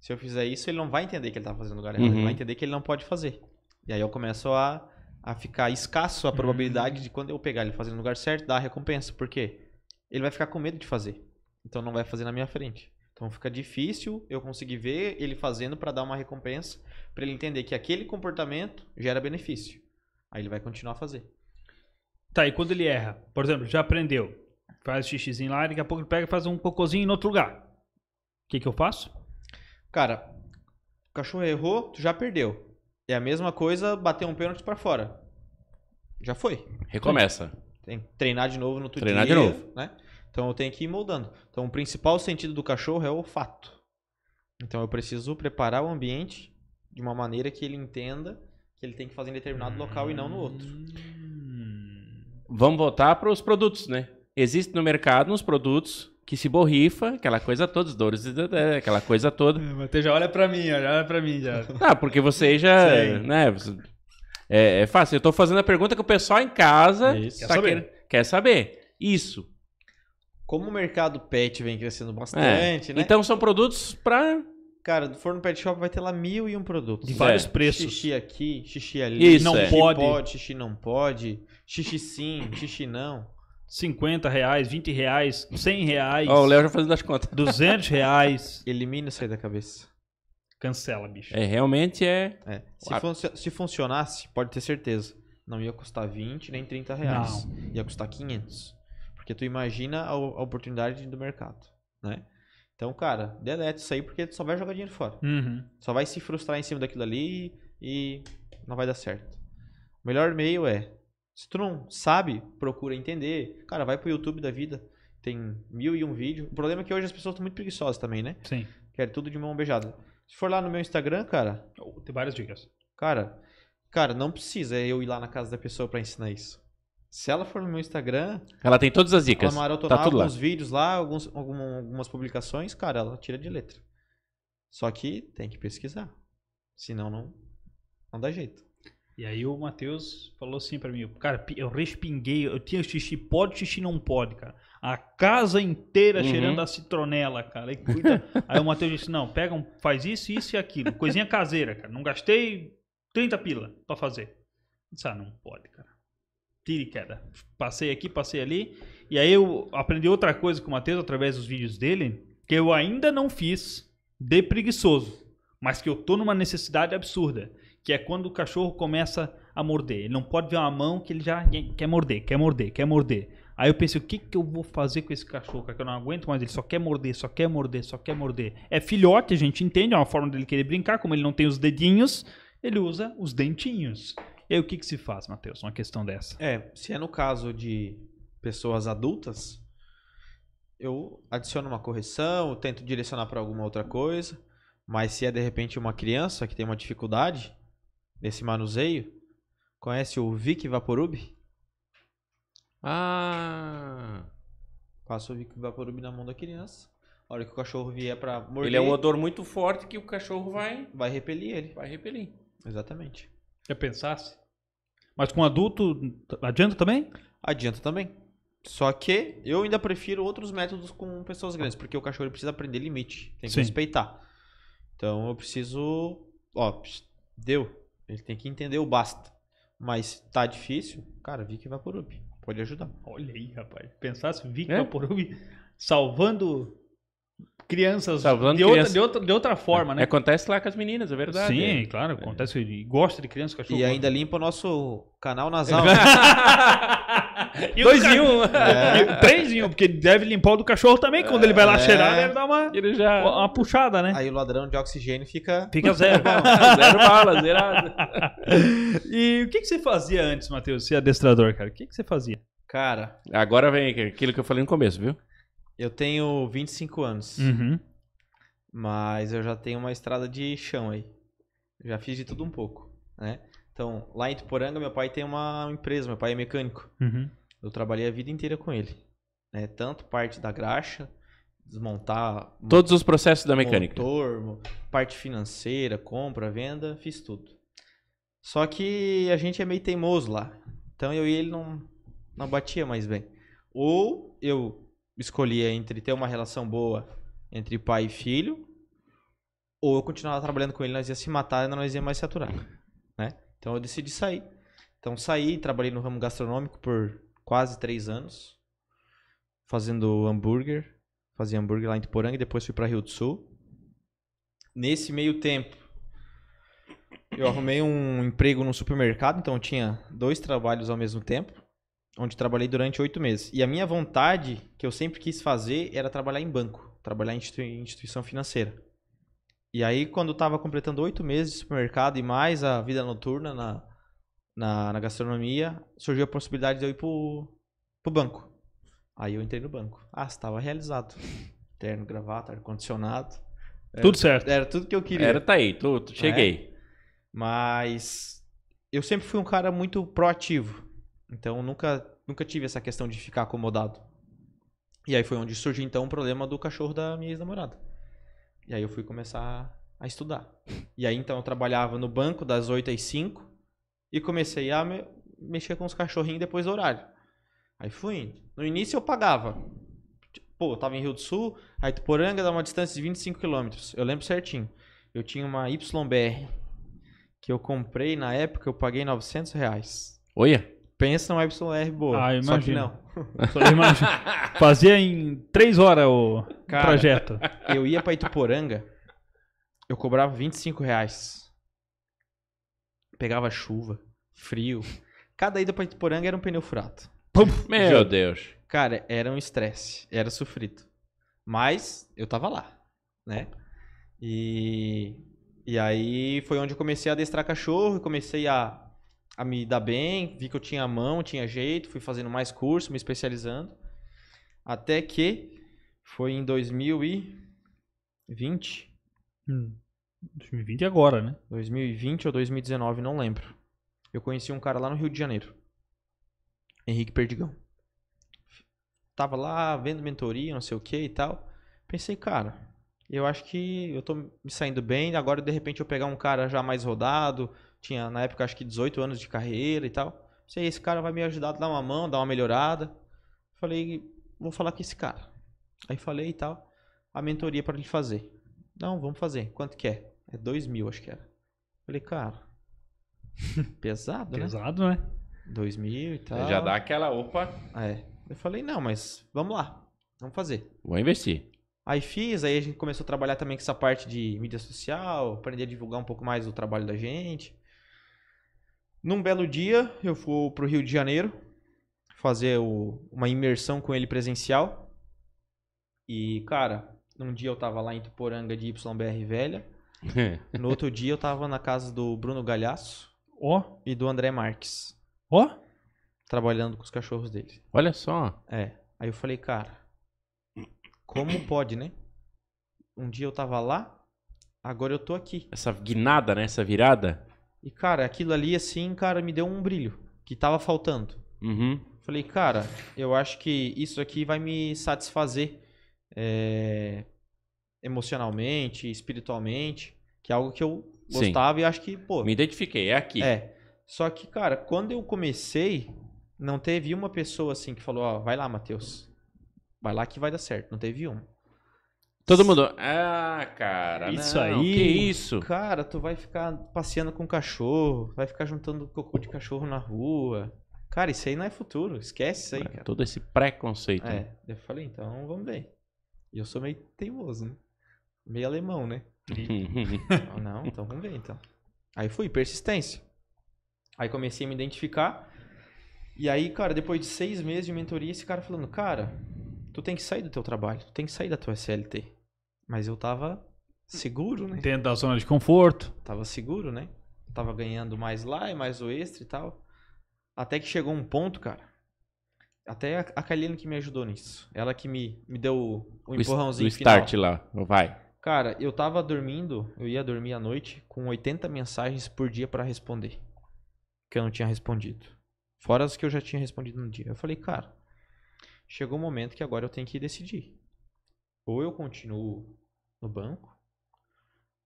se eu fizer isso, ele não vai entender que ele tá fazendo galera. Uhum. Ele vai uhum. entender que ele não pode fazer. E aí eu começo a, a ficar escasso a probabilidade uhum. de quando eu pegar ele fazendo no lugar certo, dar a recompensa. Por quê? Ele vai ficar com medo de fazer. Então não vai fazer na minha frente. Então fica difícil eu conseguir ver ele fazendo para dar uma recompensa, para ele entender que aquele comportamento gera benefício. Aí ele vai continuar a fazer. Tá, e quando ele erra, por exemplo, já aprendeu, faz xixizinho lá, daqui a pouco ele pega e faz um cocôzinho em outro lugar. O que, que eu faço? Cara, o cachorro errou, tu já perdeu. É a mesma coisa bater um pênalti para fora. Já foi. Recomeça. Tem que treinar de novo no outro treinar dia. Treinar de novo. Né? Então eu tenho que ir moldando. Então o principal sentido do cachorro é o olfato. Então eu preciso preparar o ambiente de uma maneira que ele entenda que ele tem que fazer em determinado local e não no outro. Hum. Vamos voltar para os produtos, né? Existe no mercado uns produtos que se borrifa, aquela coisa toda, os dores, aquela coisa toda. É, Matheus já olha para mim, já olha para mim já. Ah, porque você já, Sim. né? É, é, fácil. Eu estou fazendo a pergunta que o pessoal em casa tá quer, tá saber. quer saber. Isso como o mercado pet vem crescendo bastante, é. né? Então são produtos para Cara, do forno pet shop vai ter lá mil e um produtos. De vários é. preços. Xixi aqui, xixi ali. Isso, não é. pode. xixi pode. Xixi não pode. Xixi sim, xixi não. 50 reais, 20 reais, 100 reais. Ó, oh, o Léo já fazendo as contas. 200 reais. Elimina isso aí da cabeça. Cancela, bicho. É, realmente é... é. Se, fun se funcionasse, pode ter certeza. Não ia custar 20 nem 30 reais. Não. Ia custar 500. Porque tu imagina a, a oportunidade do mercado, né? Então, cara, delete isso aí porque tu só vai jogar dinheiro fora. Uhum. Só vai se frustrar em cima daquilo ali e não vai dar certo. O melhor meio é, se tu não sabe, procura entender. Cara, vai pro YouTube da vida. Tem mil e um vídeo. O problema é que hoje as pessoas estão muito preguiçosas também, né? Sim. Quer tudo de mão beijada. Se for lá no meu Instagram, cara... Tem várias dicas. Cara, cara, não precisa eu ir lá na casa da pessoa para ensinar isso. Se ela for no meu Instagram. Ela tem todas as dicas. Ela tá tudo alguns lá. vídeos lá, alguns, algumas publicações, cara, ela tira de letra. Só que tem que pesquisar. Senão não, não dá jeito. E aí o Matheus falou assim para mim, cara, eu respinguei, eu tinha xixi, pode, xixi não pode, cara. A casa inteira uhum. cheirando a citronela, cara. aí o Matheus disse, não, pega um, faz isso, isso e aquilo. Coisinha caseira, cara. Não gastei 30 pila para fazer. Disse, ah, não pode, cara. Passei aqui, passei ali. E aí eu aprendi outra coisa com o Matheus através dos vídeos dele, que eu ainda não fiz de preguiçoso, mas que eu tô numa necessidade absurda, que é quando o cachorro começa a morder. Ele não pode ver uma mão que ele já quer morder, quer morder, quer morder. Aí eu pensei, o que, que eu vou fazer com esse cachorro? Que eu não aguento mais, ele só quer morder, só quer morder, só quer morder. É filhote, a gente entende, é uma forma dele querer brincar, como ele não tem os dedinhos, ele usa os dentinhos. E aí o que, que se faz, Matheus, uma questão dessa? É, se é no caso de pessoas adultas, eu adiciono uma correção, tento direcionar para alguma outra coisa, mas se é de repente uma criança que tem uma dificuldade nesse manuseio, conhece o Vic Vaporub? Ah! Passa o Vic Vaporub na mão da criança. A hora que o cachorro vier para morder. Ele é um odor muito forte que o cachorro vai. Vai repelir ele. Vai repelir. Exatamente. Já é pensasse? Mas com adulto, adianta também? Adianta também. Só que eu ainda prefiro outros métodos com pessoas grandes, porque o cachorro precisa aprender limite, tem que Sim. respeitar. Então eu preciso, ó, deu. Ele tem que entender o basta. Mas tá difícil, cara, vi que Pode ajudar. Olha aí, rapaz. Pensasse, vi que é? salvando crianças tá de, criança... outra, de, outra, de outra forma, né? Acontece lá com as meninas, é verdade. Sim, é. claro, acontece. E gosta de criança, cachorro. E ainda gosta. limpa o nosso canal nasal. né? e Dois em um. É. Três em um, porque deve limpar o do cachorro também. Quando é. ele vai lá é. cheirar, deve dar uma, ele já... uma puxada, né? Aí o ladrão de oxigênio fica... Fica zero. zero bala, zerado. e o que, que você fazia antes, Matheus? Você é adestrador, cara. O que, que você fazia? Cara... Agora vem aquilo que eu falei no começo, viu? Eu tenho 25 anos. Uhum. Mas eu já tenho uma estrada de chão aí. Já fiz de tudo um pouco, né? Então, lá em Tuporanga, meu pai tem uma empresa, meu pai é mecânico. Uhum. Eu trabalhei a vida inteira com ele. Né? Tanto parte da graxa, desmontar... Todos os processos da mecânica. Motor, parte financeira, compra, venda, fiz tudo. Só que a gente é meio teimoso lá. Então eu e ele não, não batia mais bem. Ou eu escolhia entre ter uma relação boa entre pai e filho ou eu continuava trabalhando com ele, nós ia se matar e nós ia mais saturar, né? Então eu decidi sair. Então saí, trabalhei no ramo gastronômico por quase três anos, fazendo hambúrguer, fazia hambúrguer lá em Tuporanga e depois fui para Rio do Sul. Nesse meio tempo, eu arrumei um emprego no supermercado, então eu tinha dois trabalhos ao mesmo tempo onde trabalhei durante oito meses. E a minha vontade, que eu sempre quis fazer, era trabalhar em banco, trabalhar em instituição financeira. E aí, quando eu estava completando oito meses de supermercado e mais a vida noturna na, na, na gastronomia, surgiu a possibilidade de eu ir pro, pro banco. Aí eu entrei no banco. Ah, estava realizado. Terno, gravata, ar-condicionado. Tudo certo. Era tudo que eu queria. Era, tá aí, tu, é. cheguei. É? Mas eu sempre fui um cara muito proativo. Então nunca, nunca tive essa questão de ficar acomodado. E aí foi onde surgiu então o problema do cachorro da minha ex-namorada. E aí eu fui começar a estudar. E aí então eu trabalhava no banco das 8 às 5 e comecei a me mexer com os cachorrinhos depois do horário. Aí fui indo. No início eu pagava. Pô, eu tava em Rio do Sul, aí Tuporanga dá uma distância de 25 quilômetros. Eu lembro certinho. Eu tinha uma YBR que eu comprei na época, eu paguei 900 reais. Olha! Pensa numa YR boa. Ah, Só que não. Só imagino. Fazia em três horas o Cara, trajeto. Eu ia pra Ituporanga, eu cobrava 25 reais. Pegava chuva, frio. Cada ida pra Ituporanga era um pneu furado. Pum, Meu Deus. Cara, era um estresse, era sofrido. Mas eu tava lá, né? E, e aí foi onde eu comecei a adestrar cachorro, comecei a a me dar bem, vi que eu tinha mão, tinha jeito, fui fazendo mais curso, me especializando. Até que foi em 2020. Hum. 2020 agora, né? 2020 ou 2019, não lembro. Eu conheci um cara lá no Rio de Janeiro. Henrique Perdigão. Tava lá vendo mentoria, não sei o que e tal. Pensei, cara, eu acho que eu tô me saindo bem. Agora, de repente, eu pegar um cara já mais rodado, tinha na época acho que 18 anos de carreira e tal. Sei, esse cara vai me ajudar a dar uma mão, dar uma melhorada. Falei, vou falar com esse cara. Aí falei e tal, a mentoria para ele fazer. Não, vamos fazer. Quanto que é? É 2 mil, acho que era. Falei, cara, pesado, né? Pesado, né? 2 mil e tal. Já dá aquela, opa. É. Eu falei, não, mas vamos lá, vamos fazer. Vou investir. Aí fiz, aí a gente começou a trabalhar também com essa parte de mídia social, aprender a divulgar um pouco mais o trabalho da gente. Num belo dia, eu fui pro Rio de Janeiro fazer o, uma imersão com ele presencial. E, cara, num dia eu tava lá em Tuporanga de YBR velha. no outro dia eu tava na casa do Bruno Galhaço oh. e do André Marques. Ó? Oh. Trabalhando com os cachorros dele. Olha só. É. Aí eu falei, cara, como pode, né? Um dia eu tava lá, agora eu tô aqui. Essa guinada, né? Essa virada. E, cara, aquilo ali, assim, cara, me deu um brilho que tava faltando. Uhum. Falei, cara, eu acho que isso aqui vai me satisfazer é, emocionalmente, espiritualmente, que é algo que eu gostava Sim. e acho que, pô. Me identifiquei, é aqui. É. Só que, cara, quando eu comecei, não teve uma pessoa assim que falou: Ó, oh, vai lá, Matheus. Vai lá que vai dar certo. Não teve uma. Todo mundo. Ah, cara. Isso não, aí. Que isso? Cara, tu vai ficar passeando com cachorro, vai ficar juntando cocô de cachorro na rua. Cara, isso aí não é futuro. Esquece isso aí, cara. Todo esse preconceito. É. Né? Eu falei, então vamos ver. E eu sou meio teimoso, né? Meio alemão, né? não, então vamos ver então. Aí fui, persistência. Aí comecei a me identificar. E aí, cara, depois de seis meses de mentoria, esse cara falando, cara, tu tem que sair do teu trabalho, tu tem que sair da tua SLT. Mas eu tava seguro, né? Dentro da zona de conforto. Tava seguro, né? Tava ganhando mais lá e mais o extra e tal. Até que chegou um ponto, cara. Até a Kalina que me ajudou nisso. Ela que me, me deu o, o empurrãozinho. O start final. lá, vai. Cara, eu tava dormindo, eu ia dormir à noite com 80 mensagens por dia para responder. Que eu não tinha respondido. Fora as que eu já tinha respondido no dia. Eu falei, cara, chegou o um momento que agora eu tenho que decidir. Ou eu continuo no banco,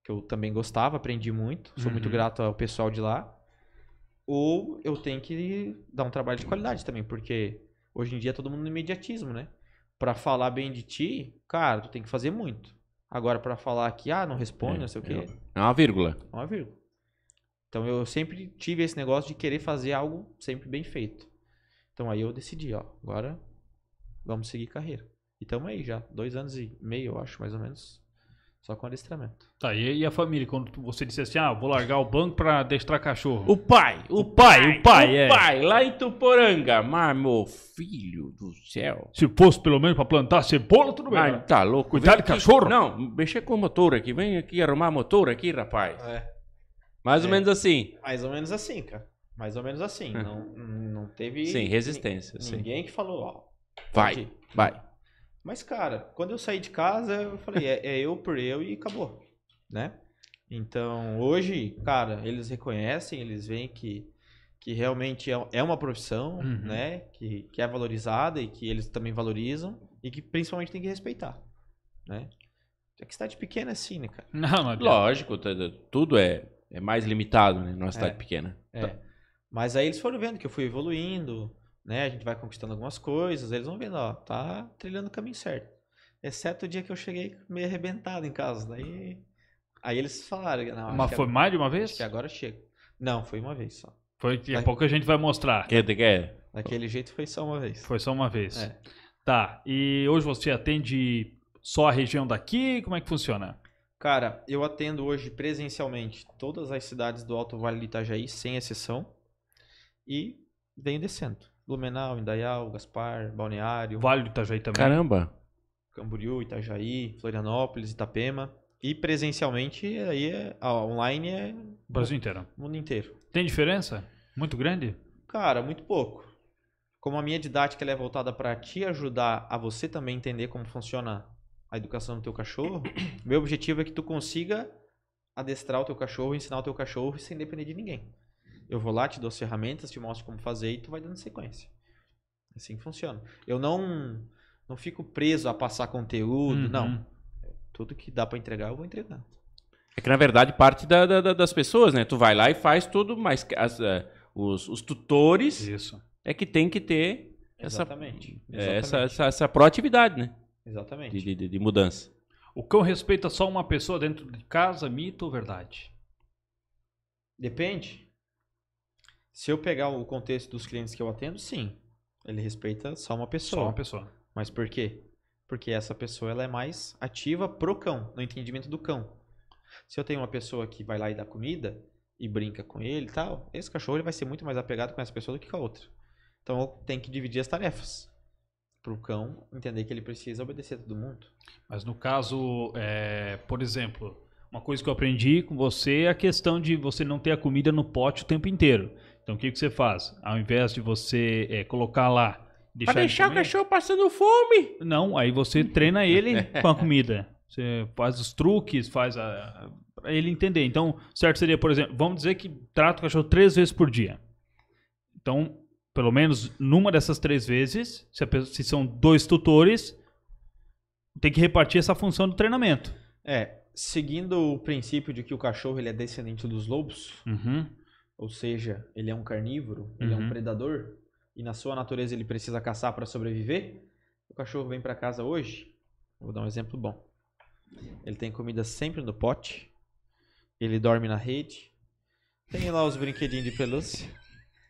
que eu também gostava, aprendi muito, sou uhum. muito grato ao pessoal de lá. Ou eu tenho que dar um trabalho de qualidade também, porque hoje em dia todo mundo no imediatismo, né? Para falar bem de ti, cara, tu tem que fazer muito. Agora, para falar que, ah, não responde, é, não sei o é, quê. É, é uma vírgula. É uma vírgula. Então, eu sempre tive esse negócio de querer fazer algo sempre bem feito. Então, aí eu decidi, ó, agora vamos seguir carreira. E estamos aí já, dois anos e meio, eu acho, mais ou menos. Só com adestramento. Tá, e, e a família, quando você disse assim, ah, vou largar o banco pra adestrar cachorro? O pai, o, o pai, pai, o pai, o é. pai, lá em Tuporanga. Mas, meu filho do céu. Se fosse pelo menos pra plantar cebola, tudo bem. Ah, tá louco. Cuidar de cachorro? Não, mexer com o motor aqui. Vem aqui arrumar motor aqui, rapaz. É. Mais é. ou menos assim. Mais ou menos assim, cara. Mais ou menos assim. É. Não, não teve. Sim, resistência. Ninguém sim. que falou, ó. Vai, vai. Mas, cara, quando eu saí de casa, eu falei, é, é eu por eu e acabou, né? Então, hoje, cara, eles reconhecem, eles veem que, que realmente é, é, uma profissão, uhum. né? Que, que é valorizada e que eles também valorizam e que principalmente tem que respeitar, né? É que cidade pequena é assim, né, cara? Não, Lógico, tudo é, é mais limitado, né, numa é, cidade é, pequena. É. Tá. Mas aí eles foram vendo que eu fui evoluindo, né? A gente vai conquistando algumas coisas, eles vão vendo, ó, tá trilhando o caminho certo. Exceto o dia que eu cheguei meio arrebentado em casa, daí aí eles falaram, não, Mas foi mais de uma vez? que agora chega. Não, foi uma vez só. Foi, daqui a pouco a gente vai mostrar. Que, que, Daquele jeito foi só uma vez. Foi só uma vez. É. Tá, e hoje você atende só a região daqui? Como é que funciona? Cara, eu atendo hoje presencialmente todas as cidades do Alto Vale do Itajaí, sem exceção, e venho descendo. Blumenau, Indaial, Gaspar, Balneário. Vale do Itajaí também. Caramba! Camboriú, Itajaí, Florianópolis, Itapema. E presencialmente, aí é, ó, online é. Brasil inteiro. Mundo inteiro. Tem diferença? Muito grande? Cara, muito pouco. Como a minha didática é voltada para te ajudar a você também entender como funciona a educação do teu cachorro, meu objetivo é que tu consiga adestrar o teu cachorro, ensinar o teu cachorro sem depender de ninguém. Eu vou lá, te dou as ferramentas, te mostro como fazer e tu vai dando sequência. É assim que funciona. Eu não não fico preso a passar conteúdo, uhum. não. Tudo que dá para entregar, eu vou entregar. É que, na verdade, parte da, da, das pessoas, né? Tu vai lá e faz tudo, mas as, uh, os, os tutores Isso. é que tem que ter essa, Exatamente. Eh, Exatamente. Essa, essa, essa, proatividade, né? Exatamente. De, de, de mudança. O cão respeita só uma pessoa dentro de casa, mito ou verdade? Depende. Se eu pegar o contexto dos clientes que eu atendo, sim. Ele respeita só uma pessoa. Só uma pessoa. Mas por quê? Porque essa pessoa ela é mais ativa pro cão, no entendimento do cão. Se eu tenho uma pessoa que vai lá e dá comida e brinca com ele e tal, esse cachorro ele vai ser muito mais apegado com essa pessoa do que com a outra. Então eu tenho que dividir as tarefas pro cão entender que ele precisa obedecer a todo mundo. Mas no caso, é, por exemplo, uma coisa que eu aprendi com você é a questão de você não ter a comida no pote o tempo inteiro. Então o que, que você faz? Ao invés de você é, colocar lá. Deixar pra deixar o cachorro passando fome! Não, aí você treina ele com a comida. Você faz os truques, faz a. Pra ele entender. Então, certo seria, por exemplo, vamos dizer que trata o cachorro três vezes por dia. Então, pelo menos numa dessas três vezes, se, pessoa, se são dois tutores, tem que repartir essa função do treinamento. É, seguindo o princípio de que o cachorro ele é descendente dos lobos, uhum. ou seja, ele é um carnívoro, uhum. ele é um uhum. predador, e na sua natureza ele precisa caçar para sobreviver, o cachorro vem para casa hoje, vou dar um exemplo bom. Ele tem comida sempre no pote, ele dorme na rede, tem lá os brinquedinhos de pelúcia.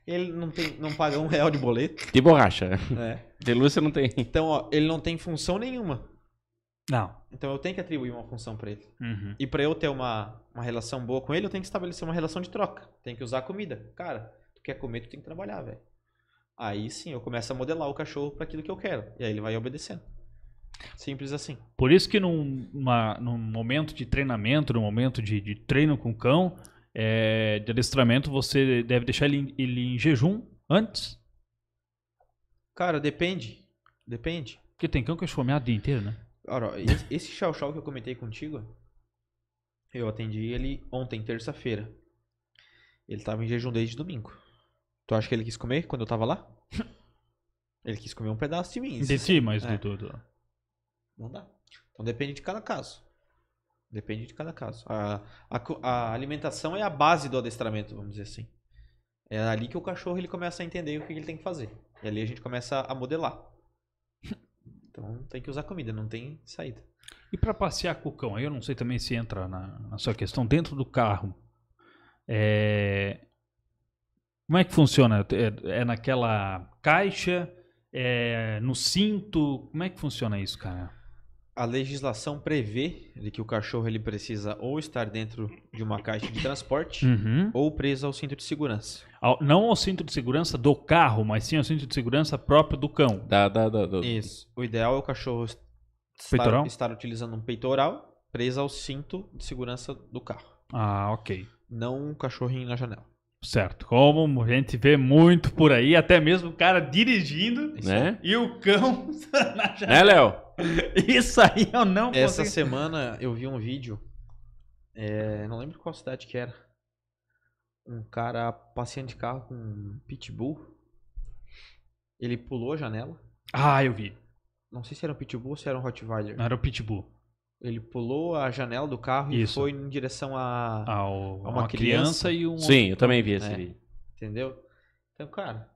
Ele não, tem, não paga um real de boleto. De borracha. É. De lúcia não tem. Então, ó, ele não tem função nenhuma. Não. Então eu tenho que atribuir uma função para ele. Uhum. E para eu ter uma, uma relação boa com ele, eu tenho que estabelecer uma relação de troca. Tem que usar comida. Cara, tu quer comer, tu tem que trabalhar, velho. Aí sim, eu começo a modelar o cachorro para aquilo que eu quero. E aí ele vai obedecendo. Simples assim. Por isso que num, uma, num momento de treinamento, num momento de, de treino com cão, é, de adestramento, você deve deixar ele, ele em jejum antes? Cara, depende. Depende. Porque tem cão que é esfomeado o dia inteiro, né? Ora, esse Xiao Xiao que eu comentei contigo, eu atendi ele ontem, terça-feira. Ele tava em jejum desde domingo. Tu acha que ele quis comer quando eu tava lá? Ele quis comer um pedaço de mim. De si, mas é. do todo. Não dá. Então depende de cada caso. Depende de cada caso. A, a, a, alimentação é a base do adestramento, vamos dizer assim. É ali que o cachorro ele começa a entender o que ele tem que fazer. E ali a gente começa a modelar. Então tem que usar comida, não tem saída. E para passear com o cão, eu não sei também se entra na, na sua questão, dentro do carro, é... como é que funciona? É, é naquela caixa? É no cinto? Como é que funciona isso, cara? a legislação prevê de que o cachorro ele precisa ou estar dentro de uma caixa de transporte uhum. ou preso ao cinto de segurança. Ao, não ao cinto de segurança do carro, mas sim ao cinto de segurança próprio do cão. Da, da, da, do... Isso. O ideal é o cachorro estar, estar, utilizando um peitoral preso ao cinto de segurança do carro. Ah, ok. Não um cachorrinho na janela. Certo. Como a gente vê muito por aí, até mesmo o cara dirigindo né? né? e o cão na janela. Né, Léo? Isso aí eu não consigo. Essa semana eu vi um vídeo. É, não lembro qual cidade que era. Um cara passeando de carro com um pitbull. Ele pulou a janela. Ah, eu vi. Não sei se era um pitbull ou se era um Rottweiler. Não, era o pitbull. Ele pulou a janela do carro Isso. e foi em direção a, Ao, a uma, uma criança. criança. e um. Sim, eu também vi esse é. vídeo. Entendeu? Então, cara,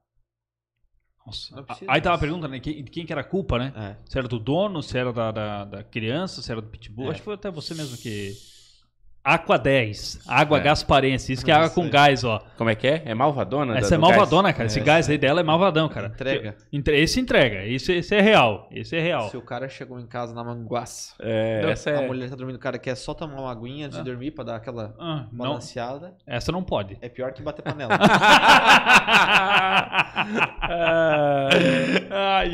nossa. Aí tava a pergunta, né? De quem que era a culpa, né? É. Se era do dono, se era da, da, da criança, se era do pitbull. É. Acho que foi até você mesmo que Aqua 10, água é. gasparense. Isso que é água com gás, ó. Como é que é? É malvadona? Essa da, é malvadona, gás? cara. Esse é, gás aí dela é malvadão, cara. Entrega. Esse entrega. Esse, esse é real. Esse é real. Se o cara chegou em casa na manguaça, é, essa é... a mulher tá dormindo, o cara quer só tomar uma aguinha antes ah. de dormir pra dar aquela ah, balanceada. Não. Essa não pode. É pior que bater panela. ai,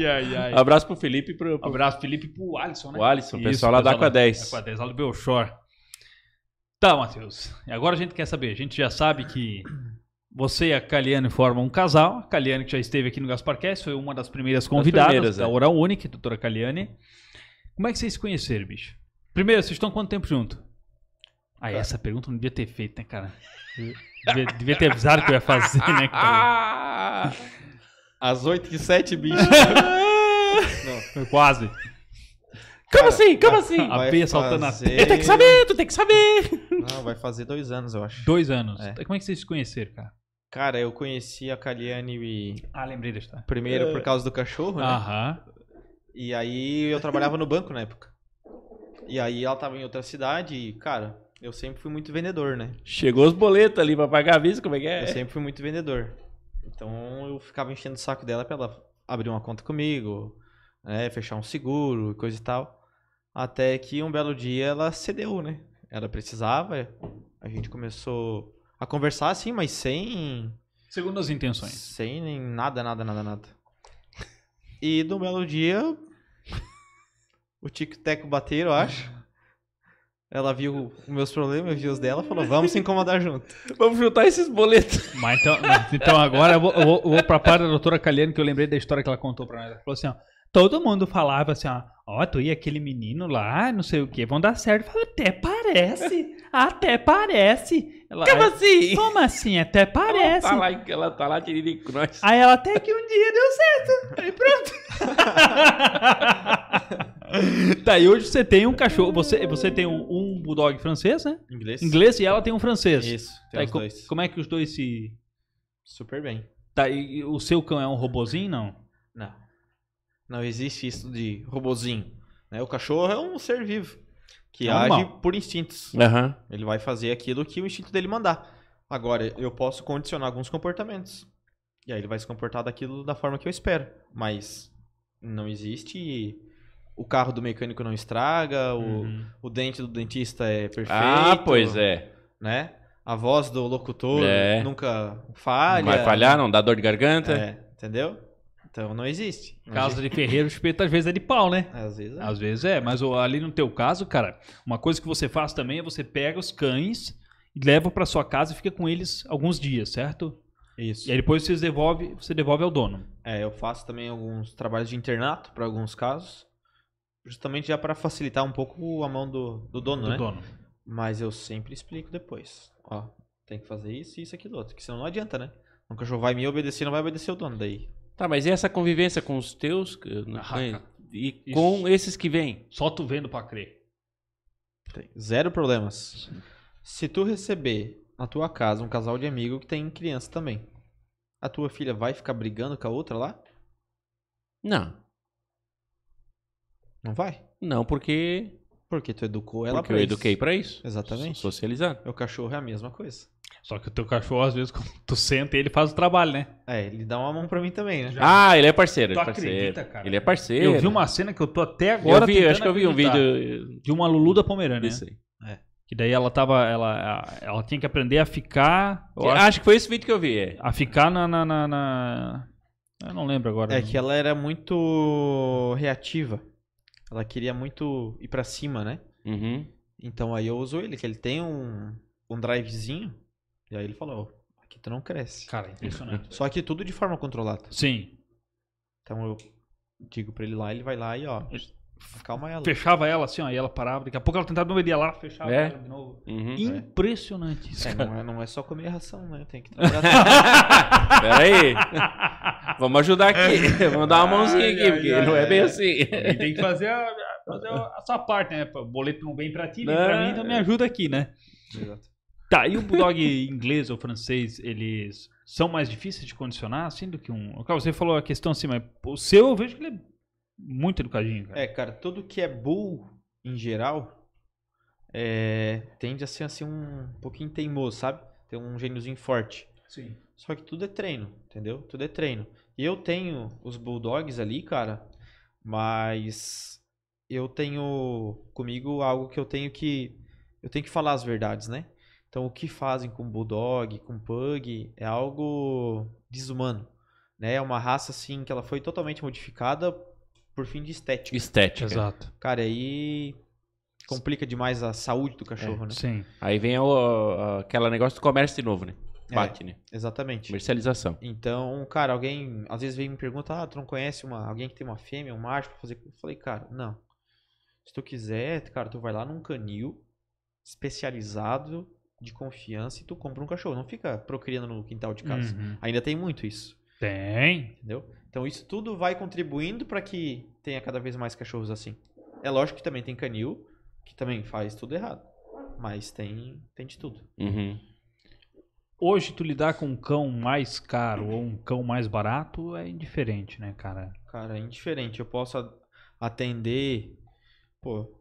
ai, ai. Abraço pro Felipe. Pro, pro... Abraço Felipe pro Alisson, né? O Alisson, o pessoal Isso, lá da Aqua 10. Aqua 10, lá do Belchor. Tá, Matheus. Agora a gente quer saber. A gente já sabe que você e a Caliane formam um casal. A Caliane, que já esteve aqui no Gasparcast, foi uma das primeiras convidadas das primeiras, da é. Oral Unique, doutora Caliane. Como é que vocês se conheceram, bicho? Primeiro, vocês estão quanto tempo junto? Ah, essa pergunta não devia ter feito, né, cara? Devia, devia ter avisado que eu ia fazer, né, cara? Às 8 e 7, bicho. não. Quase. Como assim? Como assim? A P saltando fazer... a P. tenho que saber, tu tem que saber. Não, vai fazer dois anos, eu acho. Dois anos. É. Como é que vocês se conheceram, cara? Cara, eu conheci a Kaliane e... Ah, lembrei da história. Primeiro é. por causa do cachorro, né? Aham. E aí eu trabalhava no banco na época. E aí ela tava em outra cidade e, cara, eu sempre fui muito vendedor, né? Chegou os boletos ali pra pagar a visa, como é que é? Eu sempre fui muito vendedor. Então eu ficava enchendo o saco dela pra ela abrir uma conta comigo, né? Fechar um seguro, coisa e tal. Até que um belo dia ela cedeu, né? Ela precisava, a gente começou a conversar assim, mas sem. Segundo as intenções. Sem nem nada, nada, nada, nada. E de um belo dia. o tic-teco bater, eu acho. Ela viu os meus problemas, viu os dela, falou: vamos se incomodar junto. vamos juntar esses boletos. Mas então, então agora eu vou, eu vou, pra parte da doutora Caliane, que eu lembrei da história que ela contou pra nós. Ela falou assim: ó, todo mundo falava assim, ó, ó, tu e aquele menino lá, não sei o que, vão dar certo. Eu falei, até parece, até parece. Ela, como é, assim? Como assim? Até tá parece. Ela tá lá, ela tá lá tiriricrões. Aí ela, até que um dia deu certo. Aí pronto. Tá e hoje você tem um cachorro, você, você tem um, um bulldog francês, né? Inglês. Inglês e ela tem um francês. Isso, tem tá, os co Como é que os dois se... Super bem. Tá e o seu cão é um robozinho, não? Não. Não existe isso de robozinho. Né? O cachorro é um ser vivo que é age por instintos. Uhum. Ele vai fazer aquilo que o instinto dele mandar. Agora, eu posso condicionar alguns comportamentos. E aí ele vai se comportar daquilo da forma que eu espero. Mas não existe. O carro do mecânico não estraga, uhum. o, o dente do dentista é ah, perfeito. Ah, pois é. Né? A voz do locutor é. nunca falha. Não vai falhar, não dá dor de garganta. É, entendeu? Então não existe. Não caso existe. de ferreiro, espeto às vezes é de pau, né? Às vezes é. Às vezes é, mas ali no teu caso, cara, uma coisa que você faz também é você pega os cães e leva para sua casa e fica com eles alguns dias, certo? Isso. E aí depois você devolve, você devolve ao dono. É, eu faço também alguns trabalhos de internato para alguns casos, justamente já para facilitar um pouco a mão do, do dono, do né? dono. Mas eu sempre explico depois. Ó, tem que fazer isso, isso, aquilo, outro. porque senão não adianta, né? O cachorro vai me obedecer, não vai obedecer o dono daí. Tá, mas e essa convivência com os teus e isso. com esses que vêm? Só tu vendo para crer. Tem zero problemas. Se tu receber na tua casa um casal de amigo que tem criança também, a tua filha vai ficar brigando com a outra lá? Não. Não vai? Não, porque. Porque tu educou ela porque pra eu eduquei pra isso. Exatamente. Socializar. O cachorro é a mesma coisa. Só que o teu cachorro, às vezes, quando tu senta, ele faz o trabalho, né? É, ele dá uma mão pra mim também, né? Já... Ah, ele é parceiro. É tu é parceiro. cara? Ele é parceiro. Eu vi uma cena que eu tô até agora. Eu vi, acho que eu vi um vídeo. De uma Lulu da Pomerânia. Né? Isso aí. É. Que daí ela tava. Ela, ela tinha que aprender a ficar. Acho, acho, que foi esse vídeo que eu vi. É. A ficar na, na, na, na... Eu não lembro agora. É não. que ela era muito reativa. Ela queria muito ir para cima, né? Uhum. Então aí eu uso ele, que ele tem um, um drivezinho e aí ele falou, aqui tu não cresce. Cara, é impressionante. Só que tudo de forma controlada. Sim. Então eu digo pra ele lá, ele vai lá e ó, calma ela. Fechava ela assim, ó, e ela parava. Daqui a pouco ela tentava não beber lá, fechava é. ela de novo. Uhum, é. Impressionante é. isso. É, não, é, não é só comer ração, né? Tem que trabalhar. Pera aí. Vamos ajudar aqui. É. Vamos dar uma mãozinha aqui, porque não é bem assim. E tem que fazer a, fazer a sua parte, né? O boleto não vem pra ti, vem não. pra né? mim, então me ajuda aqui, né? Exato. Tá, e o bulldog inglês ou francês, eles são mais difíceis de condicionar, assim, do que um... você falou a questão assim, mas o seu eu vejo que ele é muito educadinho, cara. É, cara, tudo que é bull, em geral, é... tende a ser, assim, um pouquinho teimoso, sabe? Tem um gêniozinho forte. Sim. Só que tudo é treino, entendeu? Tudo é treino. E eu tenho os bulldogs ali, cara, mas eu tenho comigo algo que eu tenho que... Eu tenho que falar as verdades, né? Então, o que fazem com Bulldog, com Pug, é algo desumano. Né? É uma raça, assim, que ela foi totalmente modificada por fim de estética. Estética. Exato. Cara, aí complica demais a saúde do cachorro, é, né? Sim. Aí vem o, aquela negócio do comércio de novo, né? É, Bate, é, né? Exatamente. Comercialização. Então, cara, alguém às vezes vem me perguntar ah, tu não conhece uma, alguém que tem uma fêmea, um macho pra fazer... Eu falei, cara, não. Se tu quiser, cara, tu vai lá num canil especializado de confiança e tu compra um cachorro. Não fica procriando no quintal de casa. Uhum. Ainda tem muito isso. Tem. Entendeu? Então isso tudo vai contribuindo para que tenha cada vez mais cachorros assim. É lógico que também tem canil, que também faz tudo errado. Mas tem, tem de tudo. Uhum. Hoje tu lidar com um cão mais caro ou um cão mais barato é indiferente, né, cara? Cara, é indiferente. Eu posso atender. Pô,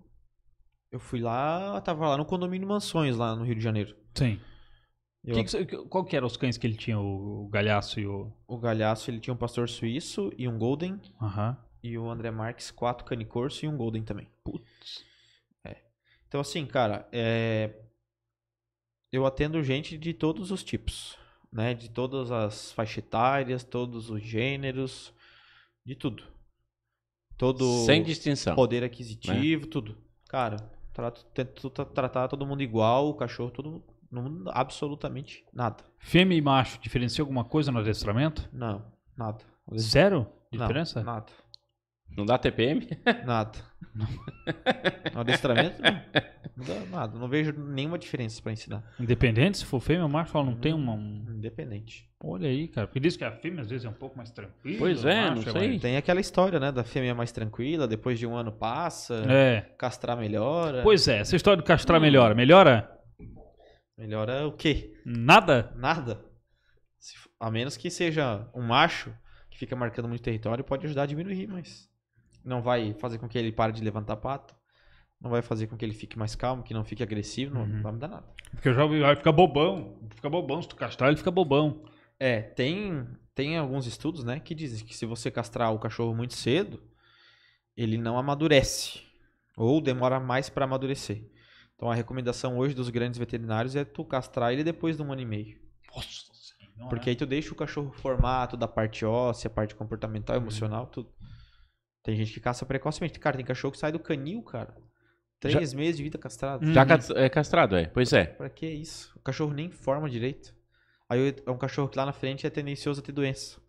eu fui lá, eu tava lá no condomínio Mansões, lá no Rio de Janeiro. Sim. Eu... Que que, qual que eram os cães que ele tinha, o, o Galhaço e o... O Galhaço, ele tinha um pastor suíço e um golden. Aham. E o André Marques, quatro canicorso e um golden também. Putz. É. Então, assim, cara, é... eu atendo gente de todos os tipos, né? De todas as faixas etárias, todos os gêneros, de tudo. Todo... Sem distinção. Poder aquisitivo, né? tudo. Cara, Trato, tento tratar todo mundo igual, o cachorro, todo mundo. absolutamente nada. Fêmea e macho, diferencia alguma coisa no adestramento? Não, nada. Zero? Diferença? Não, nada. Não dá TPM? Nada. No adestramento, não. dá nada. Não vejo nenhuma diferença pra ensinar. Independente se for fêmea ou macho, não tem uma. Hum, independente. Olha aí, cara. Porque diz que a fêmea às vezes é um pouco mais tranquila. Pois é, macho não sei. mais- Tem aquela história, né? Da fêmea mais tranquila, depois de um ano passa, É. castrar melhora. Pois é, essa história do castrar hum. melhora. Melhora? Melhora o quê? Nada? Nada. Se a menos que seja um macho que fica marcando muito território, pode ajudar a diminuir, mas não vai fazer com que ele pare de levantar pato. Não vai fazer com que ele fique mais calmo, que não fique agressivo, não vai uhum. vai mudar nada. Porque o jovem vai ficar bobão. Fica bobão. Se tu castrar, ele fica bobão. É, tem, tem alguns estudos, né, que dizem que se você castrar o cachorro muito cedo, ele não amadurece. Ou demora mais para amadurecer. Então a recomendação hoje dos grandes veterinários é tu castrar ele depois de um ano e meio. Nossa Senhora. É? Porque aí tu deixa o cachorro formar toda a parte óssea, a parte comportamental, uhum. emocional, tudo. Tem gente que caça precocemente. Cara, tem cachorro que sai do canil, cara. Três Já... meses de vida castrado. Já hum. é castrado, é. Pois é. Pra que isso? O cachorro nem forma direito. Aí é um cachorro que lá na frente é tendencioso a ter doença.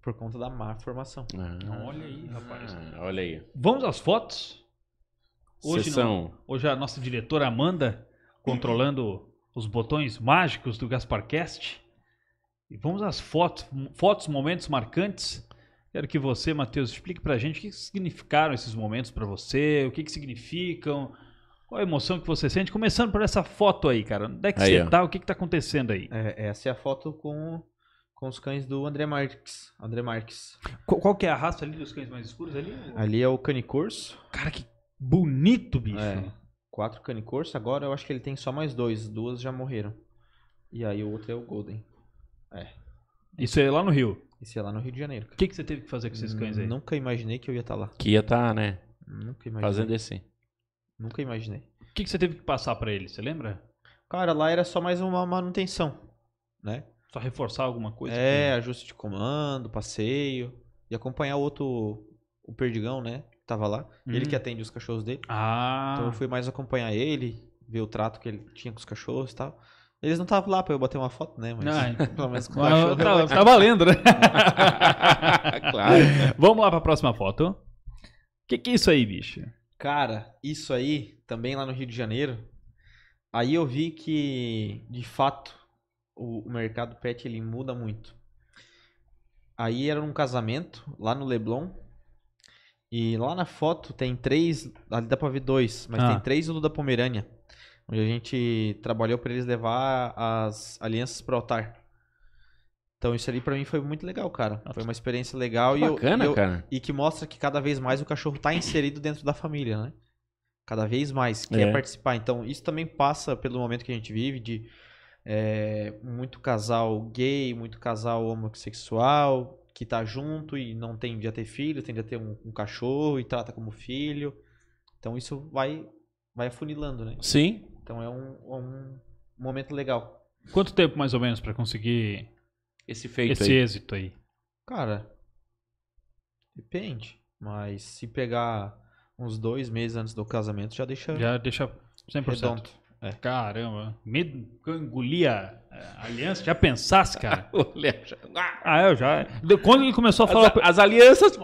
Por conta da má formação. Ah, olha aí, rapaz. Ah, olha aí. Vamos às fotos? Hoje, Não, hoje a nossa diretora Amanda controlando os botões mágicos do GasparCast. E vamos às fotos, fotos, momentos marcantes. Quero que você, Matheus, explique para a gente o que significaram esses momentos para você, o que, que significam, qual a emoção que você sente. Começando por essa foto aí, cara. Onde é que aí, você tá? O que, que tá acontecendo aí? É, essa é a foto com, com os cães do André Marques. André Marques. Qual, qual que é a raça ali dos cães mais escuros ali? Ali é o canicorso. Cara, que bonito, bicho. É, quatro canicorso. Agora eu acho que ele tem só mais dois. Duas já morreram. E aí o outro é o Golden. É. Isso é lá no Rio? Isso é lá no Rio de Janeiro. O que, que você teve que fazer com esses cães aí? Nunca imaginei que eu ia estar tá lá. Que ia estar, tá, né? Nunca imaginei. Fazendo esse. Nunca imaginei. O que, que você teve que passar para ele, você lembra? Cara, lá era só mais uma manutenção, né? Só reforçar alguma coisa? É, que... ajuste de comando, passeio. E acompanhar o outro, o Perdigão, né? Que tava lá. Hum. Ele uhum. que atende os cachorros dele. Ah. Então eu fui mais acompanhar ele, ver o trato que ele tinha com os cachorros e tal. Eles não estavam lá pra eu bater uma foto, né? Mas não, é. pelo menos com o cachorro. Tá, tá valendo, né? claro. Vamos lá pra próxima foto. O que, que é isso aí, bicho? Cara, isso aí, também lá no Rio de Janeiro, aí eu vi que, de fato, o, mercado pet ele muda muito. Aí era um casamento lá no Leblon. E lá na foto tem três, ali dá pra ver dois, mas ah. tem três no da Pomerânia onde a gente trabalhou para eles levar as alianças pro altar. Então isso ali para mim foi muito legal, cara. Foi uma experiência legal que e bacana, eu, eu, cara. e que mostra que cada vez mais o cachorro tá inserido dentro da família, né? Cada vez mais quer é. participar. Então isso também passa pelo momento que a gente vive de é, muito casal gay, muito casal homossexual que tá junto e não tem de ter filho, tem de ter um, um cachorro e trata como filho. Então isso vai vai afunilando, né? Sim, então é um, é um momento legal. Quanto tempo mais ou menos para conseguir esse feito esse aí. êxito aí? Cara, depende. Mas se pegar uns dois meses antes do casamento, já deixa. Já deixa 100%. Redondo. É. Caramba, medo que engolia a eh, aliança, já pensasse, cara. ah, eu já. Quando ele começou a falar. As, as alianças.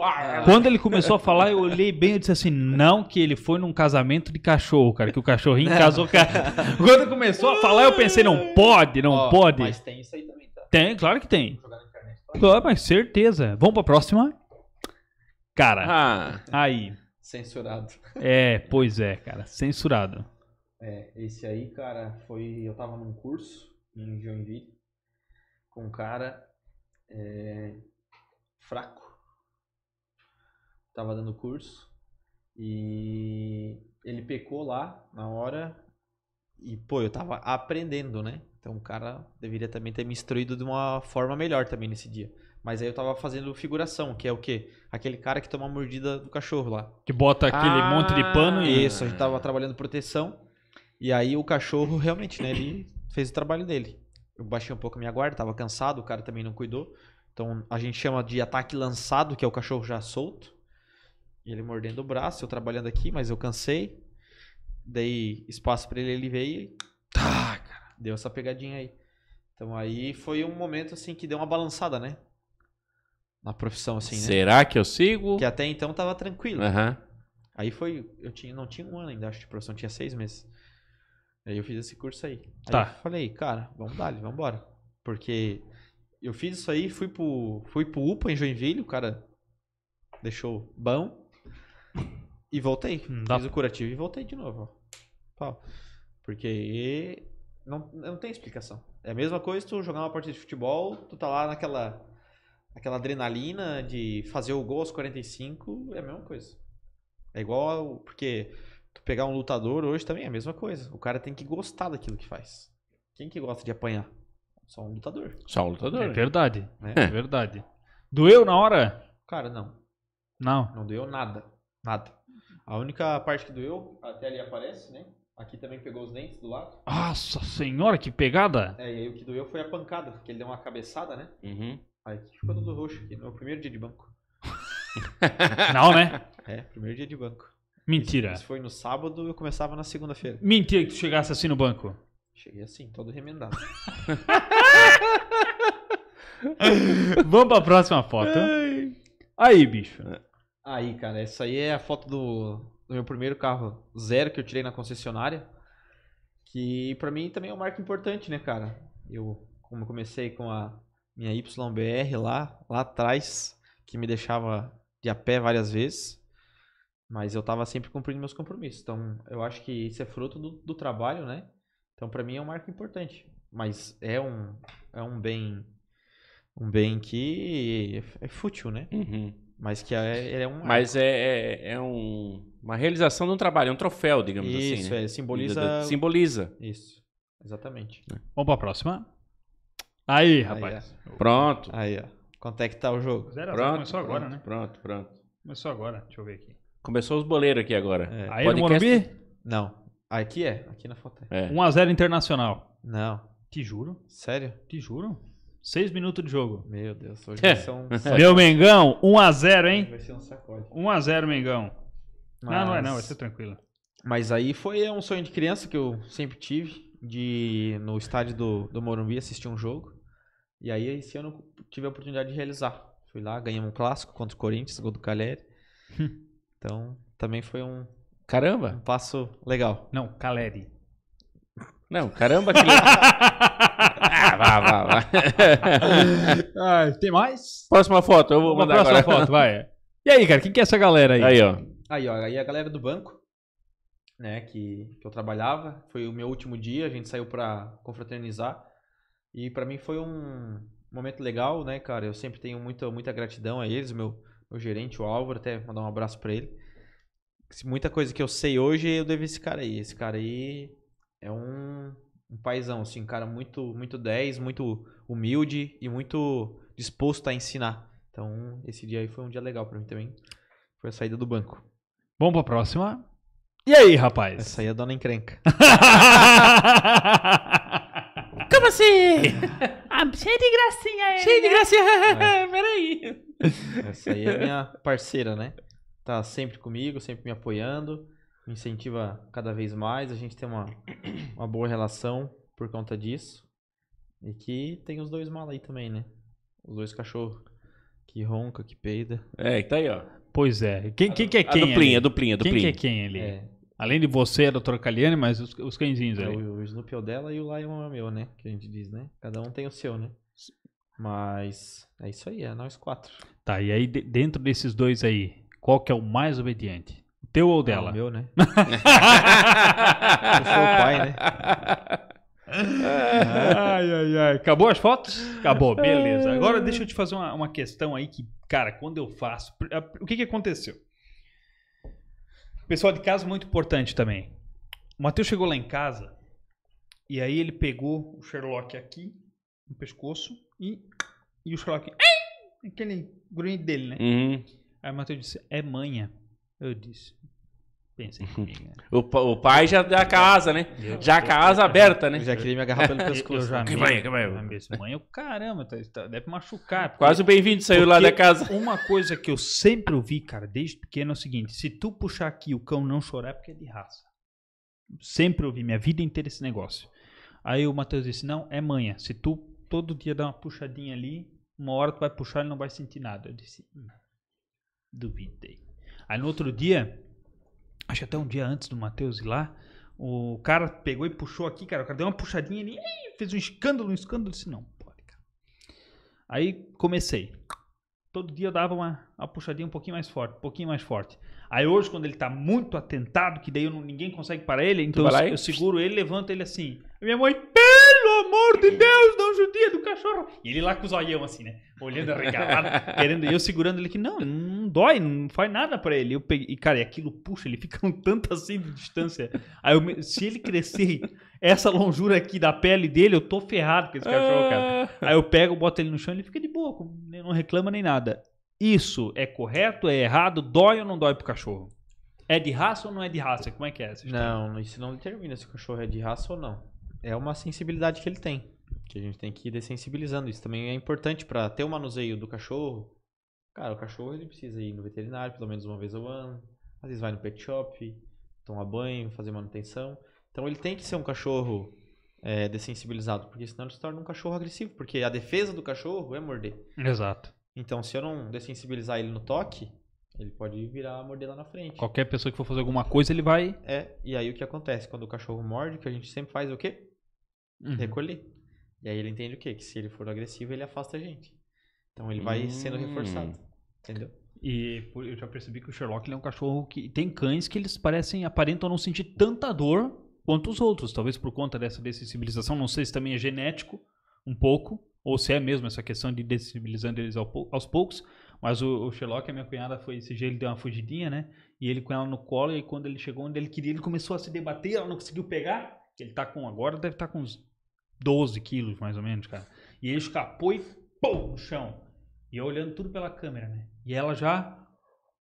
Quando ele começou a falar, eu olhei bem e disse assim: não, que ele foi num casamento de cachorro, cara, que o cachorrinho casou. Cara. Quando ele começou a falar, eu pensei: não pode, não oh, pode. Mas tem isso aí também, tá? Tem, claro que tem. Claro, mas certeza. Vamos pra próxima? Cara, ah, aí. Censurado. É, pois é, cara, censurado. É, esse aí, cara, foi. Eu tava num curso em Joinville com um cara é, fraco. Tava dando curso e ele pecou lá na hora e, pô, eu tava aprendendo, né? Então o cara deveria também ter me instruído de uma forma melhor também nesse dia. Mas aí eu tava fazendo figuração, que é o quê? Aquele cara que toma a mordida do cachorro lá. Que bota aquele ah, monte de pano e. Ah, isso, a gente tava trabalhando proteção. E aí o cachorro realmente, né, ele fez o trabalho dele. Eu baixei um pouco a minha guarda, tava cansado, o cara também não cuidou. Então a gente chama de ataque lançado, que é o cachorro já solto. Ele mordendo o braço, eu trabalhando aqui, mas eu cansei. Dei espaço para ele, ele veio e. Tá, cara, deu essa pegadinha aí. Então aí foi um momento assim que deu uma balançada, né? Na profissão, assim, né? Será que eu sigo? Que até então tava tranquilo. Uhum. Aí foi. Eu tinha, não tinha um ano ainda, acho, de profissão, tinha seis meses. Aí eu fiz esse curso aí. Tá. eu falei, cara, vamos dar, vamos embora. Porque eu fiz isso aí, fui pro, fui pro UPA em Joinville, o cara deixou bom. E voltei. Hum, fiz o curativo e voltei de novo. Ó. Porque não, não tem explicação. É a mesma coisa tu jogar uma partida de futebol, tu tá lá naquela aquela adrenalina de fazer o gol aos 45, é a mesma coisa. É igual, porque Tu pegar um lutador hoje também é a mesma coisa. O cara tem que gostar daquilo que faz. Quem que gosta de apanhar? Só um lutador. Só um lutador. É verdade. É, é verdade. Doeu na hora? Cara, não. Não. Não doeu nada. Nada. A única parte que doeu, até ali aparece, né? Aqui também pegou os dentes do lado. Nossa senhora, que pegada! É, e aí o que doeu foi a pancada, porque ele deu uma cabeçada, né? Uhum. Aí ficou todo roxo aqui, no meu primeiro dia de banco. não, né? É, primeiro dia de banco. Mentira. Isso foi no sábado, eu começava na segunda-feira. Mentira que tu chegasse assim no banco. Cheguei assim, todo remendado. Vamos pra próxima foto. Aí, bicho. É. Aí, cara, essa aí é a foto do, do meu primeiro carro zero que eu tirei na concessionária. Que pra mim também é um marco importante, né, cara? Eu, como eu comecei com a minha YBR lá, lá atrás, que me deixava de a pé várias vezes. Mas eu tava sempre cumprindo meus compromissos. Então, eu acho que isso é fruto do, do trabalho, né? Então, para mim é um marco importante. Mas é um, é um bem. Um bem que é, é fútil, né? Uhum. Mas que é, é um. Marco. Mas é, é, é, um, uma realização de um trabalho, é um troféu, digamos isso, assim. Isso, né? é, simboliza. Simboliza. Isso, exatamente. Né? Vamos para a próxima? Aí, rapaz. Aí, pronto. Aí, ó. Quanto é que tá o jogo? Zero Pronto, começou pronto, agora, né? Pronto, pronto. Começou agora, deixa eu ver aqui. Começou os boleiros aqui agora. É. Aí Podcast... no Morumbi? Não. Aqui é. Aqui na foto. É. 1x0 Internacional. Não. Te juro. Sério? Te juro. Seis minutos de jogo. Meu Deus, hoje é. são. Meu Mengão, 1x0, hein? Vai ser um sacode. 1x0, Mengão. Mas... Não, não é não, vai ser tranquilo. Mas aí foi um sonho de criança que eu sempre tive, de ir no estádio do, do Morumbi assistir um jogo. E aí esse ano eu tive a oportunidade de realizar. Fui lá, ganhamos um clássico contra o Corinthians, gol do Caleri. Então, também foi um, Caramba! um passo legal. Não, Caleri. Não, caramba que legal. ah, vá, vá, vá. Ah, tem mais? Próxima foto, eu vou Uma mandar próxima agora. foto, vai. E aí, cara, quem que é essa galera aí? Aí, ó. Aí, ó, aí a galera do banco, né, que, que eu trabalhava, foi o meu último dia, a gente saiu pra confraternizar. E pra mim foi um momento legal, né, cara? Eu sempre tenho muita, muita gratidão a eles, meu o gerente, o Álvaro, até mandar um abraço para ele. Muita coisa que eu sei hoje eu devo a esse cara aí. Esse cara aí é um, um paizão, assim, um cara muito, muito 10, muito humilde e muito disposto a ensinar. Então, esse dia aí foi um dia legal para mim também. Foi a saída do banco. Vamos pra próxima. E aí, rapaz? Essa aí é a dona encrenca. Como assim? Ah, cheio de gracinha ele. Cheio de né? gracinha. É. Peraí. Essa aí é minha parceira, né? Tá sempre comigo, sempre me apoiando, me incentiva cada vez mais. A gente tem uma, uma boa relação por conta disso. E que tem os dois mal aí também, né? Os dois cachorros que ronca, que peida. É, que tá aí, ó. Pois é. Quem, quem que é quem? A duplinha, a duplinha, a duplinha. Quem que é quem ali? É. Além de você, é a doutora Caliane, mas os, os cãezinhos é, O, o Snoopy é o dela e o Lion é o meu, né? Que a gente diz, né? Cada um tem o seu, né? Mas é isso aí, é nós quatro. Tá, e aí de, dentro desses dois aí, qual que é o mais obediente? O teu ou o ah, dela? o meu, né? eu sou o pai, né? ai, ai, ai. Acabou as fotos? Acabou, beleza. Agora deixa eu te fazer uma, uma questão aí que, cara, quando eu faço. O que, que aconteceu? Pessoal de casa, muito importante também. O Matheus chegou lá em casa e aí ele pegou o Sherlock aqui no pescoço e, e o Sherlock. Aquele grunhido dele, né? Uhum. Aí o Matheus disse: É manha. Eu disse: Uhum. comigo, né? o, o pai já da casa, né? Eu, já a casa eu, aberta, né? já queria me agarrar pelo pescoço. já que vai, que vai. Mãe, eu, caramba, tá, tá, deve machucar. Porque, Quase o bem-vindo saiu lá da casa. Uma coisa que eu sempre ouvi, cara, desde pequeno é o seguinte: se tu puxar aqui o cão não chorar é porque é de raça. Sempre ouvi, minha vida inteira esse negócio. Aí o Matheus disse: não, é manha. Se tu todo dia dá uma puxadinha ali, uma hora tu vai puxar e não vai sentir nada. Eu disse: hum, duvidei. Aí no outro dia acho que até um dia antes do Matheus ir lá, o cara pegou e puxou aqui, cara. O cara deu uma puxadinha ali, fez um escândalo, um escândalo. disse, não, pode, cara. Aí comecei. Todo dia eu dava uma, uma puxadinha um pouquinho mais forte, um pouquinho mais forte. Aí hoje, quando ele tá muito atentado, que daí não, ninguém consegue parar ele, então eu, eu, seguro ele, levanto ele assim. Minha mãe amor de Deus, não judia do cachorro. E ele lá com o zoião assim, né? Olhando arregalado, querendo. e eu segurando ele que não, não dói, não faz nada pra ele. Eu peguei, e cara, e aquilo puxa, ele fica um tanto assim de distância. Aí eu, se ele crescer essa longura aqui da pele dele, eu tô ferrado com esse cachorro, cara. Ah. Aí eu pego, boto ele no chão, ele fica de boa, né, não reclama nem nada. Isso é correto, é errado, dói ou não dói pro cachorro? É de raça ou não é de raça? Como é que é? Não, isso não determina se o cachorro é de raça ou não é uma sensibilidade que ele tem. Que a gente tem que ir dessensibilizando. Isso também é importante para ter o manuseio do cachorro. Cara, o cachorro ele precisa ir no veterinário pelo menos uma vez ao ano. Às vezes vai no pet shop, tomar banho, fazer manutenção. Então ele tem que ser um cachorro é, dessensibilizado, porque senão ele se torna um cachorro agressivo. Porque a defesa do cachorro é morder. Exato. Então se eu não dessensibilizar ele no toque, ele pode virar morder lá na frente. Qualquer pessoa que for fazer alguma coisa, ele vai. É, e aí o que acontece? Quando o cachorro morde, o que a gente sempre faz é o quê? uhum. recolher. E aí ele entende o quê? Que se ele for agressivo, ele afasta a gente. Então ele vai sendo hum. reforçado. Entendeu? E eu já percebi que o Sherlock é um cachorro que tem cães que eles parecem, aparentam não sentir tanta dor quanto os outros. Talvez por conta dessa dessensibilização, não sei se também é genético um pouco, ou se é mesmo essa questão de dessensibilizando eles aos poucos. Mas o, o Sherlock, a minha cunhada, foi esse jeito ele deu uma fugidinha, né? E ele com ela no colo, e quando ele chegou onde ele queria, ele começou a se debater, ela não conseguiu pegar. Ele tá com agora, deve estar tá com uns 12 quilos, mais ou menos, cara. E ele escapou e pum, no chão. E eu olhando tudo pela câmera, né? E ela já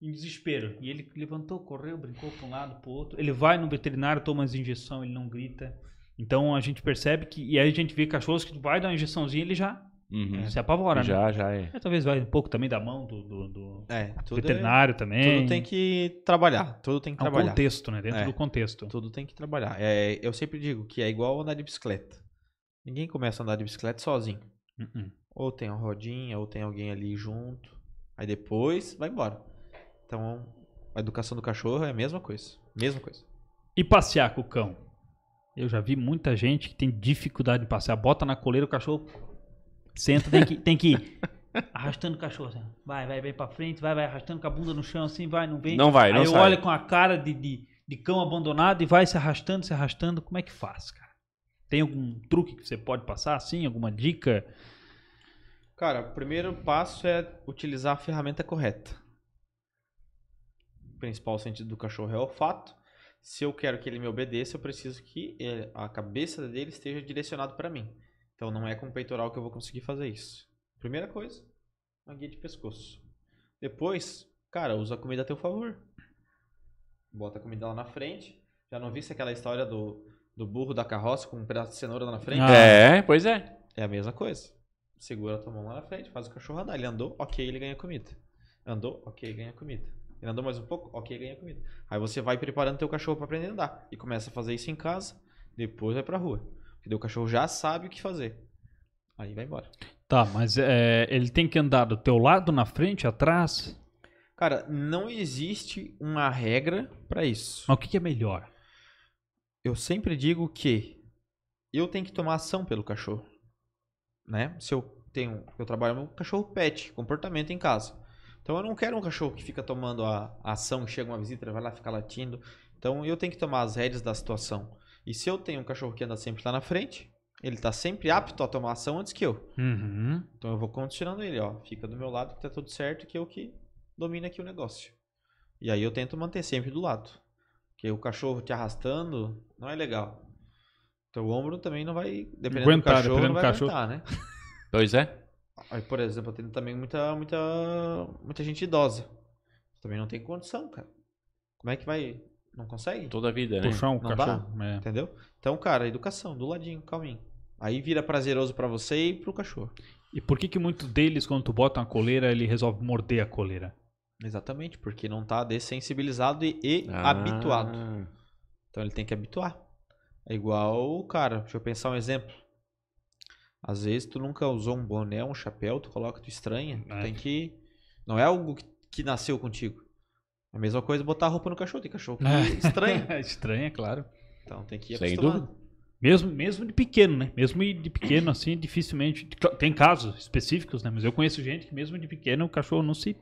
em desespero. E ele levantou, correu, brincou para um lado, para outro. Ele vai no veterinário, toma as injeções, ele não grita. Então a gente percebe que. E aí a gente vê cachorros que vai dar uma injeçãozinha ele já uhum. se apavora, já, né? Já, já é. é. Talvez vai um pouco também da mão do, do, do é, é veterinário é, também. Tudo tem que trabalhar. Tudo tem que trabalhar. É um contexto, né? Dentro é. do contexto. Tudo tem que trabalhar. É, eu sempre digo que é igual andar de bicicleta. Ninguém começa a andar de bicicleta sozinho. Uh -uh. Ou tem uma rodinha, ou tem alguém ali junto. Aí depois vai embora. Então, a educação do cachorro é a mesma coisa. Mesma coisa. E passear com o cão? Eu já vi muita gente que tem dificuldade de passear. Bota na coleira o cachorro. Senta, tem que, tem que ir. Arrastando o cachorro, assim. vai, vai, vem pra frente, vai, vai, arrastando com a bunda no chão, assim, vai, não vem. Não vai, não Aí sai. eu olho com a cara de, de, de cão abandonado e vai se arrastando, se arrastando. Como é que faz, cara? Tem algum truque que você pode passar, assim? Alguma dica? Cara, o primeiro passo é utilizar a ferramenta correta. O principal sentido do cachorro é o olfato. Se eu quero que ele me obedeça, eu preciso que ele, eh, a cabeça dele esteja direcionada para mim. Então não é com o peitoral que eu vou conseguir fazer isso. Primeira coisa, uma guia de pescoço. Depois, cara, usa a comida a teu favor. Bota a comida lá na frente. Já não se aquela história do do burro da carroça com um pedaço de cenoura lá na frente. Ah. É, pois é. É a mesma coisa. Segura a tua mão lá na frente, faz o cachorro andar. Ele andou, ok, ele ganha comida. Andou, ok, ganha comida. Ele andou mais um pouco, ok, ganha comida. Aí você vai preparando teu cachorro para aprender a andar. E começa a fazer isso em casa, depois vai pra rua. Porque o cachorro já sabe o que fazer. Aí vai embora. Tá, mas é, ele tem que andar do teu lado, na frente, atrás? Cara, não existe uma regra para isso. Mas o que é melhor? eu sempre digo que eu tenho que tomar ação pelo cachorro, né? Se eu tenho, eu trabalho com cachorro pet, comportamento em casa. Então eu não quero um cachorro que fica tomando a, a ação, chega uma visita, vai lá ficar latindo. Então eu tenho que tomar as rédeas da situação. E se eu tenho um cachorro que anda sempre lá na frente, ele está sempre apto a tomar ação antes que eu. Uhum. Então eu vou condicionando ele, ó. Fica do meu lado que tá tudo certo, que é o que domina aqui o negócio. E aí eu tento manter sempre do lado que o cachorro te arrastando, não é legal. Teu ombro também não vai, dependendo aguentar, do cachorro, dependendo não vai cachorro. aguentar, né? Pois é. Aí, por exemplo, tem também muita, muita, muita gente idosa. Também não tem condição, cara. Como é que vai? Não consegue? Toda a vida, né? Puxar um não cachorro. Dá, é. Entendeu? Então, cara, educação, do ladinho, calminho. Aí vira prazeroso para você e pro cachorro. E por que que muito deles, quando tu bota uma coleira, ele resolve morder a coleira? Exatamente, porque não está dessensibilizado e, e ah. habituado. Então ele tem que habituar. É igual, cara, deixa eu pensar um exemplo. Às vezes tu nunca usou um boné, um chapéu, tu coloca, tu estranha. É. Tu tem que. Não é algo que nasceu contigo. É a mesma coisa botar roupa no cachorro. Tem cachorro que é. estranha. estranha, claro. Então tem que ir Sem Dúvida. Mesmo, mesmo de pequeno, né? Mesmo de pequeno, assim, dificilmente. Tem casos específicos, né? Mas eu conheço gente que, mesmo de pequeno, o cachorro não se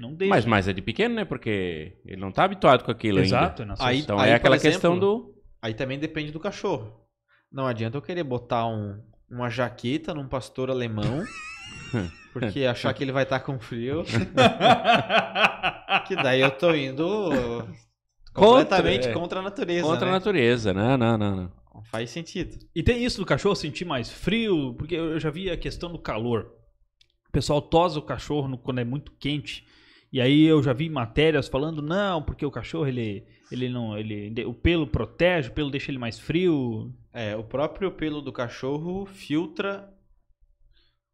não deixa. Mas né? mais é de pequeno, né? Porque ele não tá habituado com aquilo Exato, ainda. Exato. Aí, então é aí, é aquela exemplo, questão do... Aí também depende do cachorro. Não adianta eu querer botar um, uma jaqueta num pastor alemão... Porque achar que ele vai estar tá com frio. que daí eu tô indo completamente contra, é. contra a natureza. Contra né? a natureza, não, né? não, não, não. Faz sentido. E tem isso do cachorro sentir mais frio, porque eu já vi a questão do calor. O pessoal tosa o cachorro no, quando é muito quente. E aí eu já vi matérias falando, não, porque o cachorro, ele, ele não. Ele, o pelo protege, o pelo deixa ele mais frio. É, o próprio pelo do cachorro filtra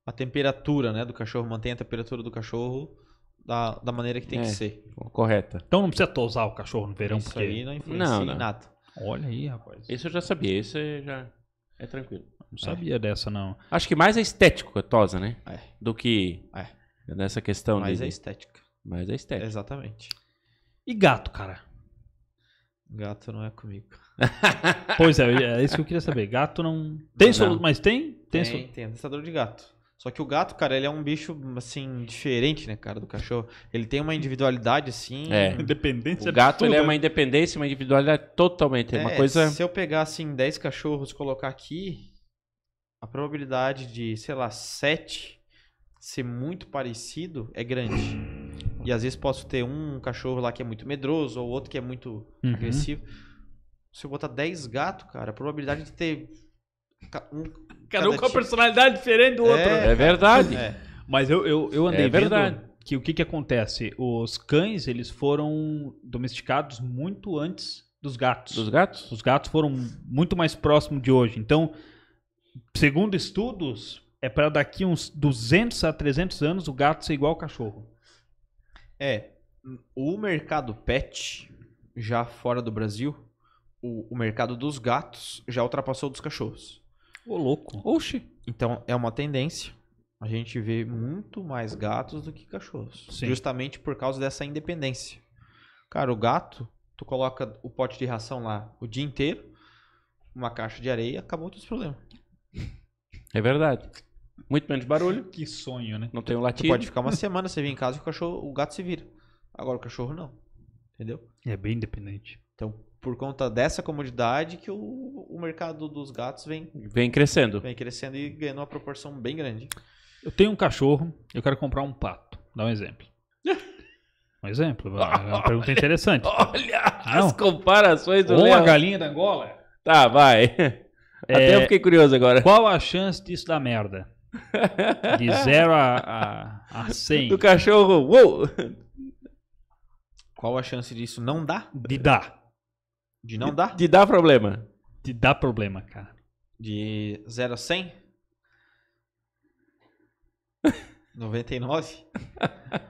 a temperatura, né? Do cachorro, mantém a temperatura do cachorro da, da maneira que tem é, que ser. Correta. Então não precisa tosar o cachorro no verão, Isso porque. Isso aí não influencia não, não. em nada. Olha aí, rapaz. Isso eu já sabia, isso é já é tranquilo. Não é. sabia é. dessa, não. Acho que mais é estético a tosa, né? É. Do que é. nessa questão mais de... é estética. Mais é estética. Exatamente. E gato, cara? Gato não é comigo. pois é, é isso que eu queria saber. Gato não. Tem, não. mas tem? Tem, tem, sol... tem adestrador de gato. Só que o gato, cara, ele é um bicho, assim, diferente, né, cara, do cachorro. Ele tem uma individualidade, assim. É. Independência. O gato, ele é uma independência, uma individualidade totalmente. É, uma é, coisa. Se eu pegar, assim, 10 cachorros e colocar aqui, a probabilidade de, sei lá, 7 ser muito parecido é grande. E às vezes posso ter um cachorro lá que é muito medroso, ou outro que é muito uhum. agressivo. Se eu botar 10 gatos, cara, a probabilidade de ter. Um, cada um com a personalidade diferente do é. outro. É, é verdade. É. Mas eu, eu, eu é andei é verdade. vendo que o que, que acontece? Os cães, eles foram domesticados muito antes dos gatos. Dos gatos? Os gatos foram muito mais próximos de hoje. Então, segundo estudos, é para daqui uns 200 a 300 anos o gato ser igual ao cachorro. É, o mercado pet, já fora do Brasil, o, o mercado dos gatos já ultrapassou o dos cachorros. Ô, louco. Oxi. Então, é uma tendência. A gente vê muito mais gatos do que cachorros. Sim. Justamente por causa dessa independência. Cara, o gato, tu coloca o pote de ração lá o dia inteiro, uma caixa de areia, acabou todos os problemas. É verdade. Muito menos barulho. Que sonho, né? Não tem um latido. pode ficar uma semana, você vir em casa e o cachorro, o gato se vira. Agora o cachorro não. Entendeu? É bem independente. Então, por conta dessa comodidade que o, o mercado dos gatos vem vem crescendo. Vem crescendo e ganhando uma proporção bem grande. Eu tenho um cachorro, eu quero comprar um pato. Dá um exemplo. Um exemplo, é uma pergunta interessante. Olha ah, não. as comparações do Ou a galinha da Angola. Tá, vai. Até é, eu fiquei curioso agora. Qual a chance disso dar merda? De 0 a, a, a 100. Do cachorro, uou! Qual a chance disso não dar? De dar. De não de, dar? De dar problema. De dar problema, cara. De 0 a 100? 99?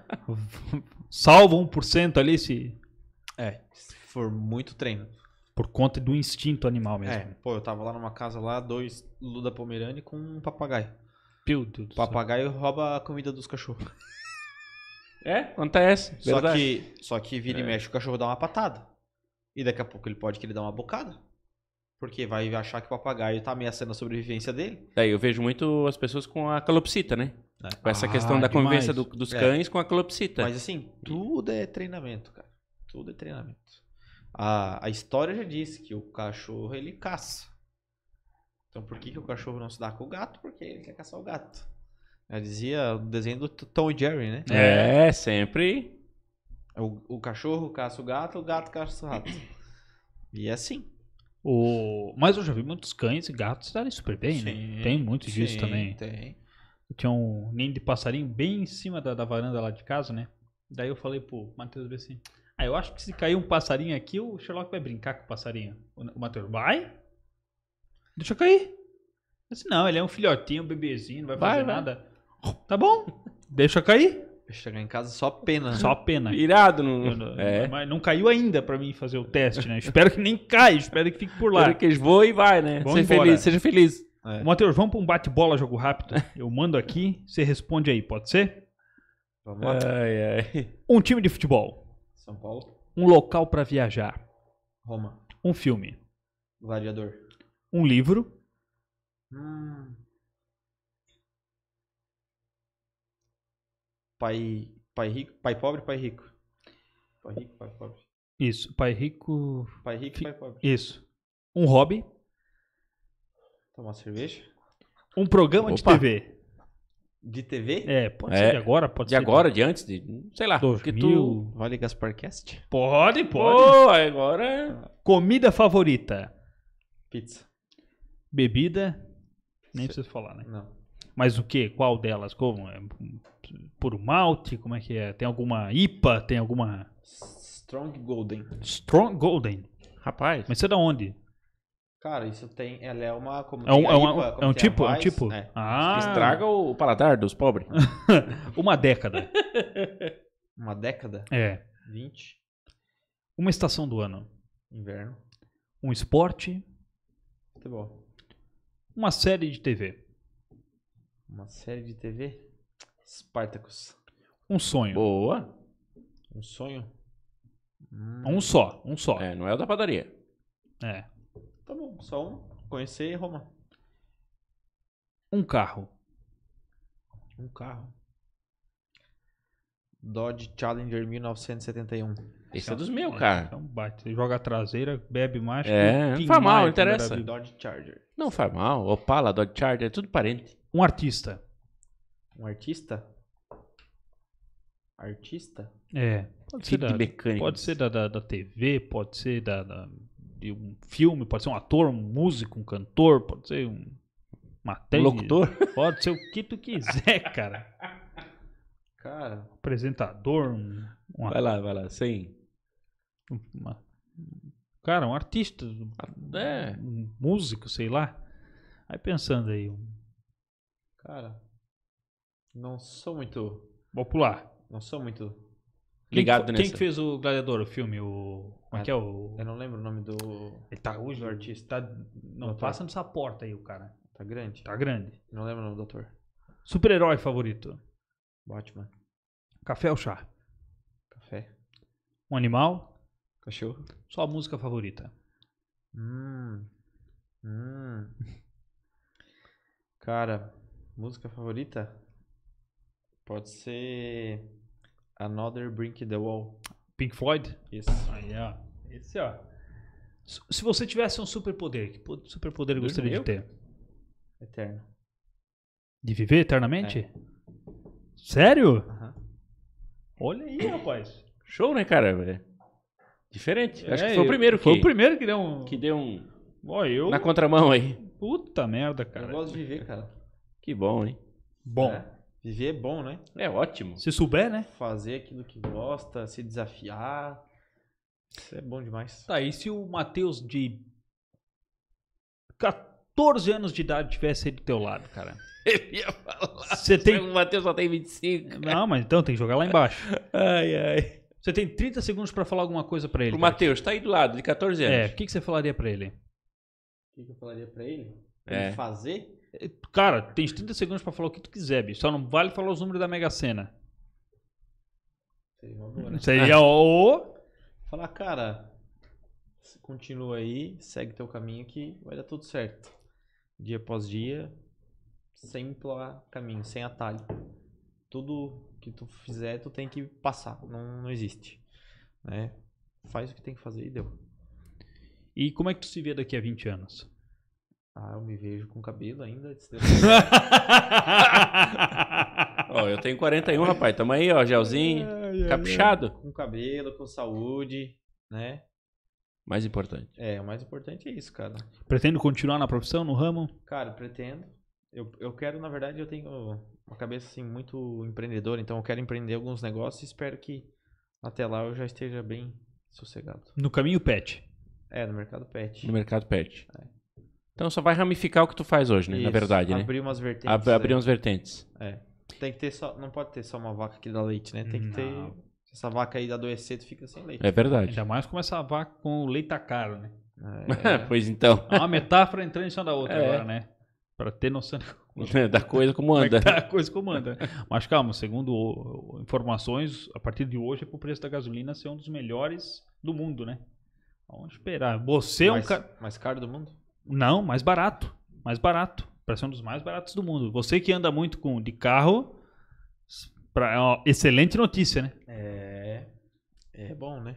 Salvo 1% ali se. É, se for muito treino. Por conta do instinto animal é, mesmo. É, pô, eu tava lá numa casa lá, dois Luda Pomerani com um papagaio. Meu Deus do papagaio céu. rouba a comida dos cachorros. É, acontece. Só que, só que vira é. e mexe, o cachorro dá uma patada. E daqui a pouco ele pode querer dar uma bocada. Porque vai achar que o papagaio tá ameaçando a sobrevivência dele. Daí é, eu vejo muito as pessoas com a calopsita, né? É. Com essa ah, questão da convivência do, dos é. cães com a calopsita. Mas assim, tudo é treinamento, cara. Tudo é treinamento. A, a história já diz que o cachorro ele caça. Então por que, que o cachorro não se dá com o gato? Porque ele quer caçar o gato. Já dizia o desenho do Tom e Jerry, né? É, é, sempre. O, o cachorro caça o gato, o gato caça o rato. E é assim. O... Mas eu já vi muitos cães e gatos darem super bem, né? sim, né? Tem muito disso sim, também. Tem. Eu tinha um ninho de passarinho bem em cima da, da varanda lá de casa, né? Daí eu falei pro Matheus assim: ah, eu acho que se cair um passarinho aqui, o Sherlock vai brincar com o passarinho. O Matheus, vai? Deixa cair. Eu disse, não, ele é um filhotinho, um bebezinho, não vai fazer vai, nada. Tá bom, deixa cair. Chegar em casa só pena. Né? Só pena. Irado. No... é. Mas não caiu ainda pra mim fazer o teste, né? espero que nem caia, espero que fique por lá. Espero que eles voem e vai, né? seja feliz, seja feliz. É. Matheus, vamos pra um bate-bola, jogo rápido. Eu mando aqui, você responde aí, pode ser? Vamos lá. Ai, ai. Um time de futebol. São Paulo. Um local para viajar. Roma. Um filme. variador, Um livro. Hum. Pai, pai rico, pai pobre, pai rico. Pai rico, pai pobre. Isso, pai rico. Pai rico, pai pobre. Isso. Um hobby. Tomar cerveja. Um programa Opa. de TV. De TV? É, pode é. ser de agora, pode de ser. De agora, de antes, de. Sei lá. 2000... Que tu... Vale Gasparcast? Pode, pode. Pô, agora. É Comida favorita? Pizza. Bebida? Nem Sei. preciso falar, né? Não. Mas o que? Qual delas? Como? É puro malte? Como é que é? Tem alguma IPA? Tem alguma. Strong Golden. Strong Golden. Rapaz. Mas você é da onde? Cara, isso tem. Ela é uma. Como é um, é é um é tipo? é um tipo? É. Ah. Estraga o paladar dos pobres. uma década. uma década? É. 20. Uma estação do ano. Inverno. Um esporte. Futebol. Uma série de TV. Uma série de TV? Spartacus. Um sonho. Boa. Um sonho? Hum. Um só, um só. É, não é o da padaria. É só um. Conhecer Roma. Um carro. Um carro. Dodge Challenger 1971. É Esse é, dos meus, é cara. É um bate. Você joga a traseira, bebe mais. É, não faz mal, não interessa. Dodge Charger. Não faz mal. Opala, Dodge Charger, é tudo parente. Um artista. Um artista? Artista? É. Pode ser, da, mecânico. Pode ser da, da, da TV, pode ser da, da de um filme, pode ser um ator, um músico, um cantor, pode ser um. Matei, um locutor? Pode ser o que tu quiser, cara. Cara. Um apresentador, um. Vai lá, vai lá, sem. Uma... Cara, um artista. É. Um músico, sei lá. Aí pensando aí. Um... Cara. Não sou muito. Popular. Não sou muito Ligado quem, nessa. Quem que fez o Gladiador, o filme? O. Como é ah, que é o. Eu não lembro o nome do. Ele tá hoje? o artista. Tá... Não, Doutor. passa nessa porta aí, o cara. Tá grande. Tá grande. Eu não lembro o nome do doutor Super-herói favorito? Batman. Café ou chá? Café. Um animal? Cachorro. Sua música favorita? Hum. Hum. Cara, música favorita? Pode ser. Another Brink the Wall. Pink Floyd? Isso. Aí, ó. Esse, ó. Se você tivesse um superpoder, que superpoder gostaria de ter? Eterno. De viver eternamente? É. Sério? Olha aí, rapaz. Show, né, cara? É diferente. É, Acho que foi o é, primeiro que... Foi o primeiro que deu um... Que deu um... Ó, eu... Na contramão aí. Puta merda, cara. Eu gosto de viver, cara. Que bom, hein? É. Bom. É. Viver é bom, né? É ótimo. Se souber, né? Fazer aquilo que gosta, se desafiar. Isso é bom demais. Tá, e se o Matheus de 14 anos de idade tivesse aí do teu lado, cara? Ele ia falar. Você tem... O Matheus só tem 25. Não, mas então tem que jogar lá embaixo. ai, ai. Você tem 30 segundos para falar alguma coisa para ele. O Matheus, tá aí do lado, de 14 é, anos. É, o que, que você falaria para ele? O que, que eu falaria para ele? Pra é. ele fazer? É, cara, tens 30 segundos para falar o que tu quiser, bicho. Só não vale falar os números da Mega Sena. Seria é o. Falar, cara, continua aí, segue teu caminho que vai dar tudo certo. Dia após dia, sem pular caminho, sem atalho. Tudo que tu fizer, tu tem que passar. Não, não existe. Né? Faz o que tem que fazer e deu. E como é que tu se vê daqui a 20 anos? Ah, eu me vejo com cabelo ainda. ó, eu tenho 41, rapaz. Tamo aí, ó, gelzinho. caprichado. Com cabelo, com saúde, né? Mais importante. É, o mais importante é isso, cara. Pretendo continuar na profissão, no ramo? Cara, pretendo. Eu, eu quero, na verdade, eu tenho uma cabeça assim muito empreendedora, então eu quero empreender alguns negócios e espero que até lá eu já esteja bem sossegado. No caminho pet. É, no mercado pet. No mercado pet. É. Então só vai ramificar o que tu faz hoje, né? Isso, Na verdade, né? Abrir umas vertentes. Ab abrir né? umas vertentes. É. Tem que ter só. Não pode ter só uma vaca que dá leite, né? Tem que não. ter. Se essa vaca aí adoecer, tu fica sem leite. É verdade. Ainda mais começa a vaca com o leite tá caro, né? É... pois então. É uma metáfora entrando em cima da outra é. agora, né? Pra ter noção da coisa como é anda. da tá coisa como anda. Mas calma, segundo informações, a partir de hoje é o preço da gasolina ser um dos melhores do mundo, né? Vamos esperar. Você é um cara. Mais caro do mundo? Não, mais barato. Mais barato. Para ser um dos mais baratos do mundo. Você que anda muito com de carro, pra, é uma excelente notícia, né? É. É bom, né?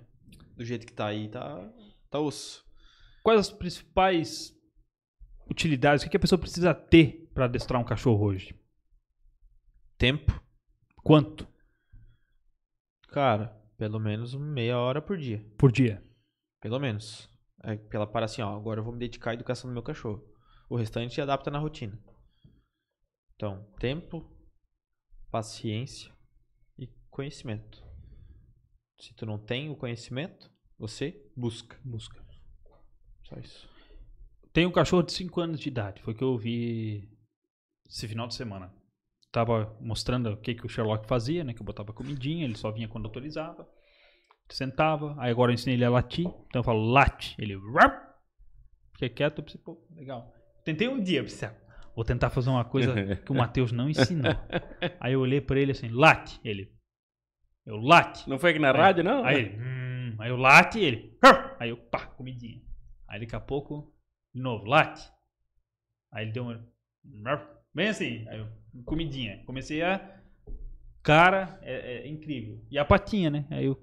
Do jeito que tá aí, tá, tá osso. Quais as principais utilidades? O que a pessoa precisa ter para adestrar um cachorro hoje? Tempo. Quanto? Cara, pelo menos meia hora por dia. Por dia? Pelo menos. Aí é ela para assim, ó, agora eu vou me dedicar à educação do meu cachorro. O restante se adapta na rotina. Então, tempo, paciência e conhecimento. Se tu não tem o conhecimento, você busca. Busca. Só isso. Tem um cachorro de 5 anos de idade, foi o que eu vi esse final de semana. Tava mostrando o que, que o Sherlock fazia, né? Que eu botava comidinha, ele só vinha quando autorizava sentava, aí agora eu ensinei ele a latir, então eu falo late, ele fica quieto, pensei, pô, legal. Tentei um dia, pensei, ah, vou tentar fazer uma coisa que o Matheus não ensinou. aí eu olhei pra ele assim, late, ele, eu late. Não foi aqui na aí, rádio, não? Aí ele, hum, aí eu late, ele, aí eu, pá, comidinha. Aí daqui a pouco, de novo, late. Aí ele deu uma, bem assim, aí eu, comidinha. Comecei a Cara, é, é, incrível. E a patinha, né? Aí eu,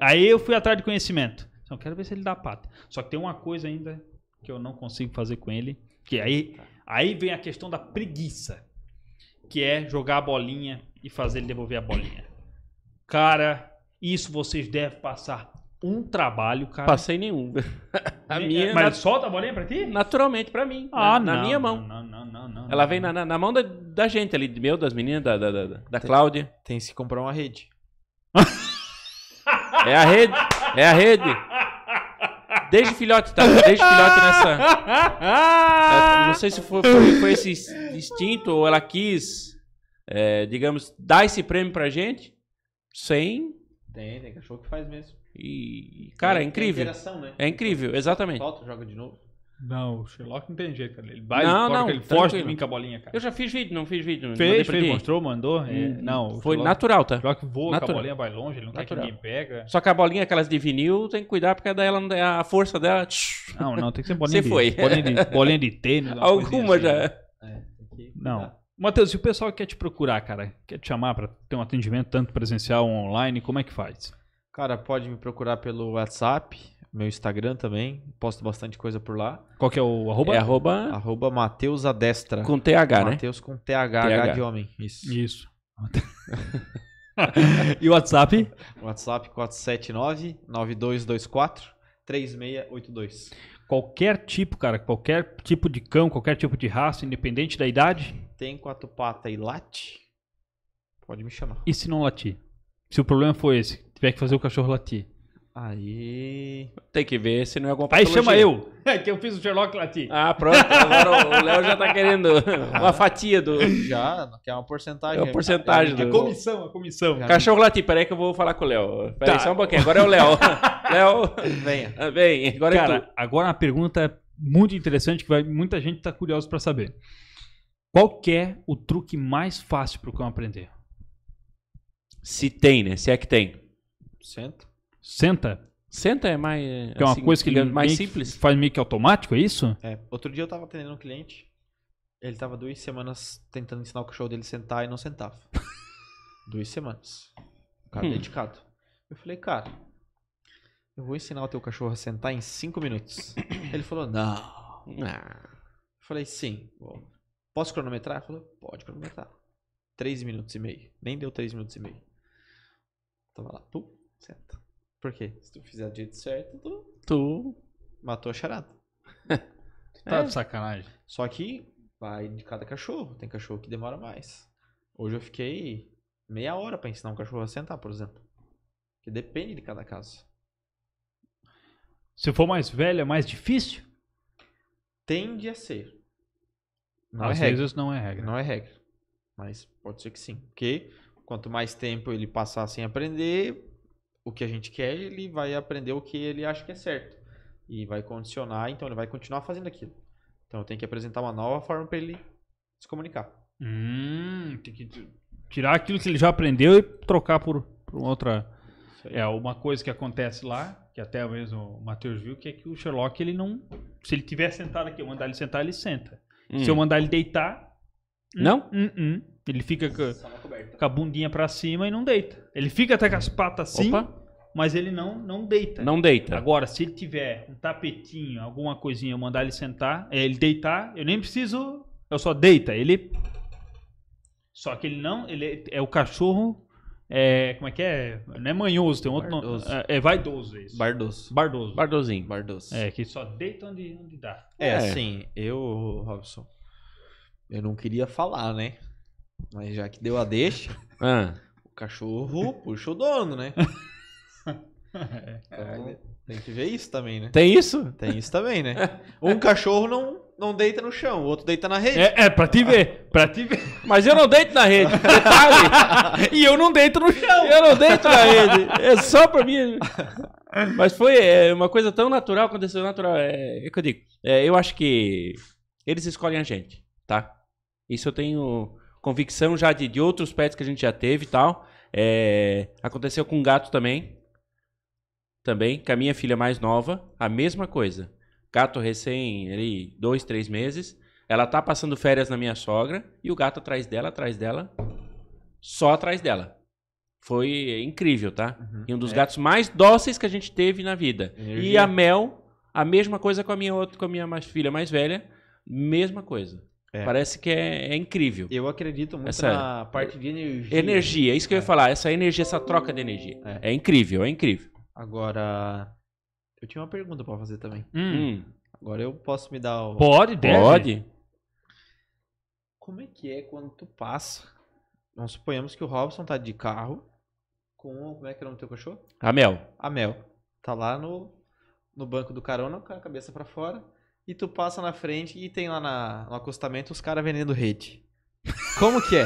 aí eu fui atrás de conhecimento. eu quero ver se ele dá a pata. Só que tem uma coisa ainda que eu não consigo fazer com ele. Que aí, aí vem a questão da preguiça. Que é jogar a bolinha e fazer ele devolver a bolinha. Cara, isso vocês devem passar um trabalho, cara. Passei nenhum. a minha, é, mas nat... solta a bolinha pra ti? Naturalmente, pra mim. Ah, na, não, na minha mão. Não, não, não, não. Ela não, vem não. Na, na mão da, da gente ali, de meu, das meninas, da, da, da, da tem, Cláudia. Tem que comprar uma rede. é a rede, é a rede. Desde filhote, tá? Desde filhote nessa. não sei se foi, foi, foi, esse instinto ou ela quis, é, digamos, dar esse prêmio pra gente sem. Tem, tem cachorro que faz mesmo. E, cara, é, é incrível. Né? É incrível, exatamente. volta joga de novo. Não, o Sherlock não tem jeito, cara. Ele vai, não, ele, não, ele foge de mim com a bolinha, cara. Eu já fiz vídeo, não fiz vídeo. Fez, fez, mostrou, mandou. É, hum, não, foi Sherlock, natural, tá? O Sherlock voa natural. com a bolinha, vai longe, ele não natural. quer que ninguém pega. Só que a bolinha, aquelas de vinil, tem que cuidar, porque daí ela, a força dela... Não, não, tem que ser bolinha, Você de, foi. bolinha, de, bolinha de tênis. Alguma assim, já. É, é não. Matheus, e o pessoal quer te procurar, cara? Quer te chamar para ter um atendimento tanto presencial ou online? Como é que faz? Cara, pode me procurar pelo WhatsApp, meu Instagram também, posto bastante coisa por lá. Qual que é o arroba? É arroba, arroba Mateus Adestra. Com TH, né? Mateus com TH, TH. H de homem. Isso. Isso. e o WhatsApp? WhatsApp 479-9224-3682. Qualquer tipo, cara, qualquer tipo de cão, qualquer tipo de raça, independente da idade? Tem quatro patas e late? Pode me chamar. E se não latir? Se o problema for esse, tiver que fazer o cachorro latir? Aí. Tem que ver se não é alguma Aí chama eu. É que eu fiz o Sherlock Lati. Ah, pronto. Agora o Léo já tá querendo uma fatia do. Já, que é uma porcentagem. É uma porcentagem. É, é, do... a comissão, a é comissão. Cachorro Lati, peraí que eu vou falar com o Léo. Peraí tá. só um pouquinho. Agora é o Léo. Léo. Venha. Ah, vem. Agora é Cara, é tu. agora uma pergunta é muito interessante que vai, muita gente tá curiosa para saber. Qual é o truque mais fácil pro cão aprender? Se tem, né? Se é que tem. Cento. Senta? Senta é mais. Que é uma assim, coisa que mais simples. faz meio que automático, é isso? É. Outro dia eu tava atendendo um cliente. Ele tava duas semanas tentando ensinar o cachorro dele sentar e não sentava. duas semanas. O cara hum. dedicado. Eu falei, cara, eu vou ensinar o teu cachorro a sentar em cinco minutos. Ele falou, não. não. Eu falei, sim. posso cronometrar? Ele falou, pode cronometrar. Três minutos e meio. Nem deu três minutos e meio. Eu tava lá, pum, senta. Por quê? Se tu fizer do jeito certo, tu, tu... matou a charada. tá é. de sacanagem. Só que vai de cada cachorro. Tem cachorro que demora mais. Hoje eu fiquei meia hora para ensinar um cachorro a sentar, por exemplo. Que depende de cada caso. Se for mais velho, é mais difícil? Tende a ser. Não Às é regra. não é regra. Não é regra. Mas pode ser que sim. Porque quanto mais tempo ele passar sem aprender, o que a gente quer, ele vai aprender o que ele acha que é certo. E vai condicionar, então ele vai continuar fazendo aquilo. Então eu tenho que apresentar uma nova forma para ele se comunicar. Hum, tem que tirar aquilo que ele já aprendeu e trocar por, por outra. É uma coisa que acontece lá, que até mesmo o Matheus viu, que é que o Sherlock, ele não. Se ele tiver sentado aqui, eu mandar ele sentar, ele senta. Hum. Se eu mandar ele deitar. Não? Hum, hum, hum. Ele fica com, com a bundinha para cima e não deita. Ele fica até com as patas assim, Opa. mas ele não, não deita. Não deita. Agora, se ele tiver um tapetinho, alguma coisinha, eu mandar ele sentar, é, ele deitar, eu nem preciso, eu só deita. Ele. Só que ele não, ele é, é o cachorro é, como é que é? Não é manhoso, tem um outro Bardoso. nome. É, é vaidoso é isso. Bardoso. Bardoso. Bardosinho. Bardoso. É, que só deita onde, onde dá. É, é, assim, eu, Robson, eu não queria falar, né? Mas já que deu a deixa, Ah, o cachorro puxa o dono, né? Então, tem que ver isso também, né? tem isso? Tem isso também, né? Um cachorro não, não deita no chão, o outro deita na rede. É, é, pra te ver, pra te ver. Mas eu não deito na rede. Detalhe. E eu não deito no chão. Eu não deito na rede. É só pra mim. Mas foi é, uma coisa tão natural, aconteceu natural. É, é que eu digo. É, eu acho que eles escolhem a gente, tá? Isso eu tenho Convicção já de, de outros pets que a gente já teve e tal. É, aconteceu com um gato também. Também, com a minha filha mais nova, a mesma coisa. Gato recém, ali, dois, três meses. Ela tá passando férias na minha sogra e o gato atrás dela, atrás dela, só atrás dela. Foi incrível, tá? Uhum, e um dos é. gatos mais dóceis que a gente teve na vida. Energia. E a Mel, a mesma coisa com a minha outra, com a minha mais, filha mais velha, mesma coisa. É. Parece que é, é, incrível. Eu acredito muito essa, na parte de energia. Energia, é isso que eu ia é. falar. Essa energia, essa troca de energia. É. é, incrível, é incrível. Agora, eu tinha uma pergunta para fazer também. Hum. hum. Agora eu posso me dar o... Pode, deve. Pode. Como é que é quando tu passa? Nós suponhamos que o Robson tá de carro com... Como é que é o nome do teu cachorro? A Mel. A Mel. Tá lá no, no banco do carona com a cabeça para fora e tu passa na frente e tem lá na, no acostamento os caras vendendo rede. Como que é?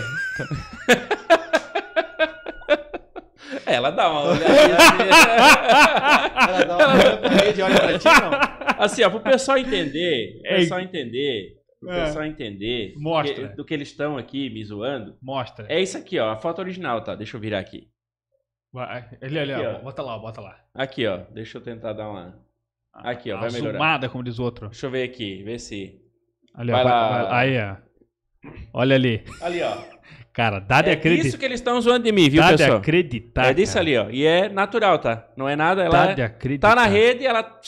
ela dá uma olhadinha. Assim. ela dá uma olhada pra rede, olha pra ti, não. Assim, ó, pro pessoal entender, pro pessoal entender, pro é. pessoal entender Mostra. Que, do que eles estão aqui me zoando. Mostra. É isso aqui, ó, a foto original, tá? Deixa eu virar aqui. Vai, ele, ele, aqui, ó, ó, bota lá, bota lá. Aqui, ó, deixa eu tentar dar uma... Ah, aqui, ó, tá vai melhorar. Assumada, como diz outro. Deixa eu ver aqui, ver se. Ali, vai ó, lá. Vai, aí, ó. Olha ali. Ali, ó. Cara, dá de é acreditar. É isso que eles estão zoando de mim, viu, dá pessoal? Dá de acreditar. É disso cara. ali, ó. E é natural, tá? Não é nada, ela. Dá é de acreditar. Tá na rede e ela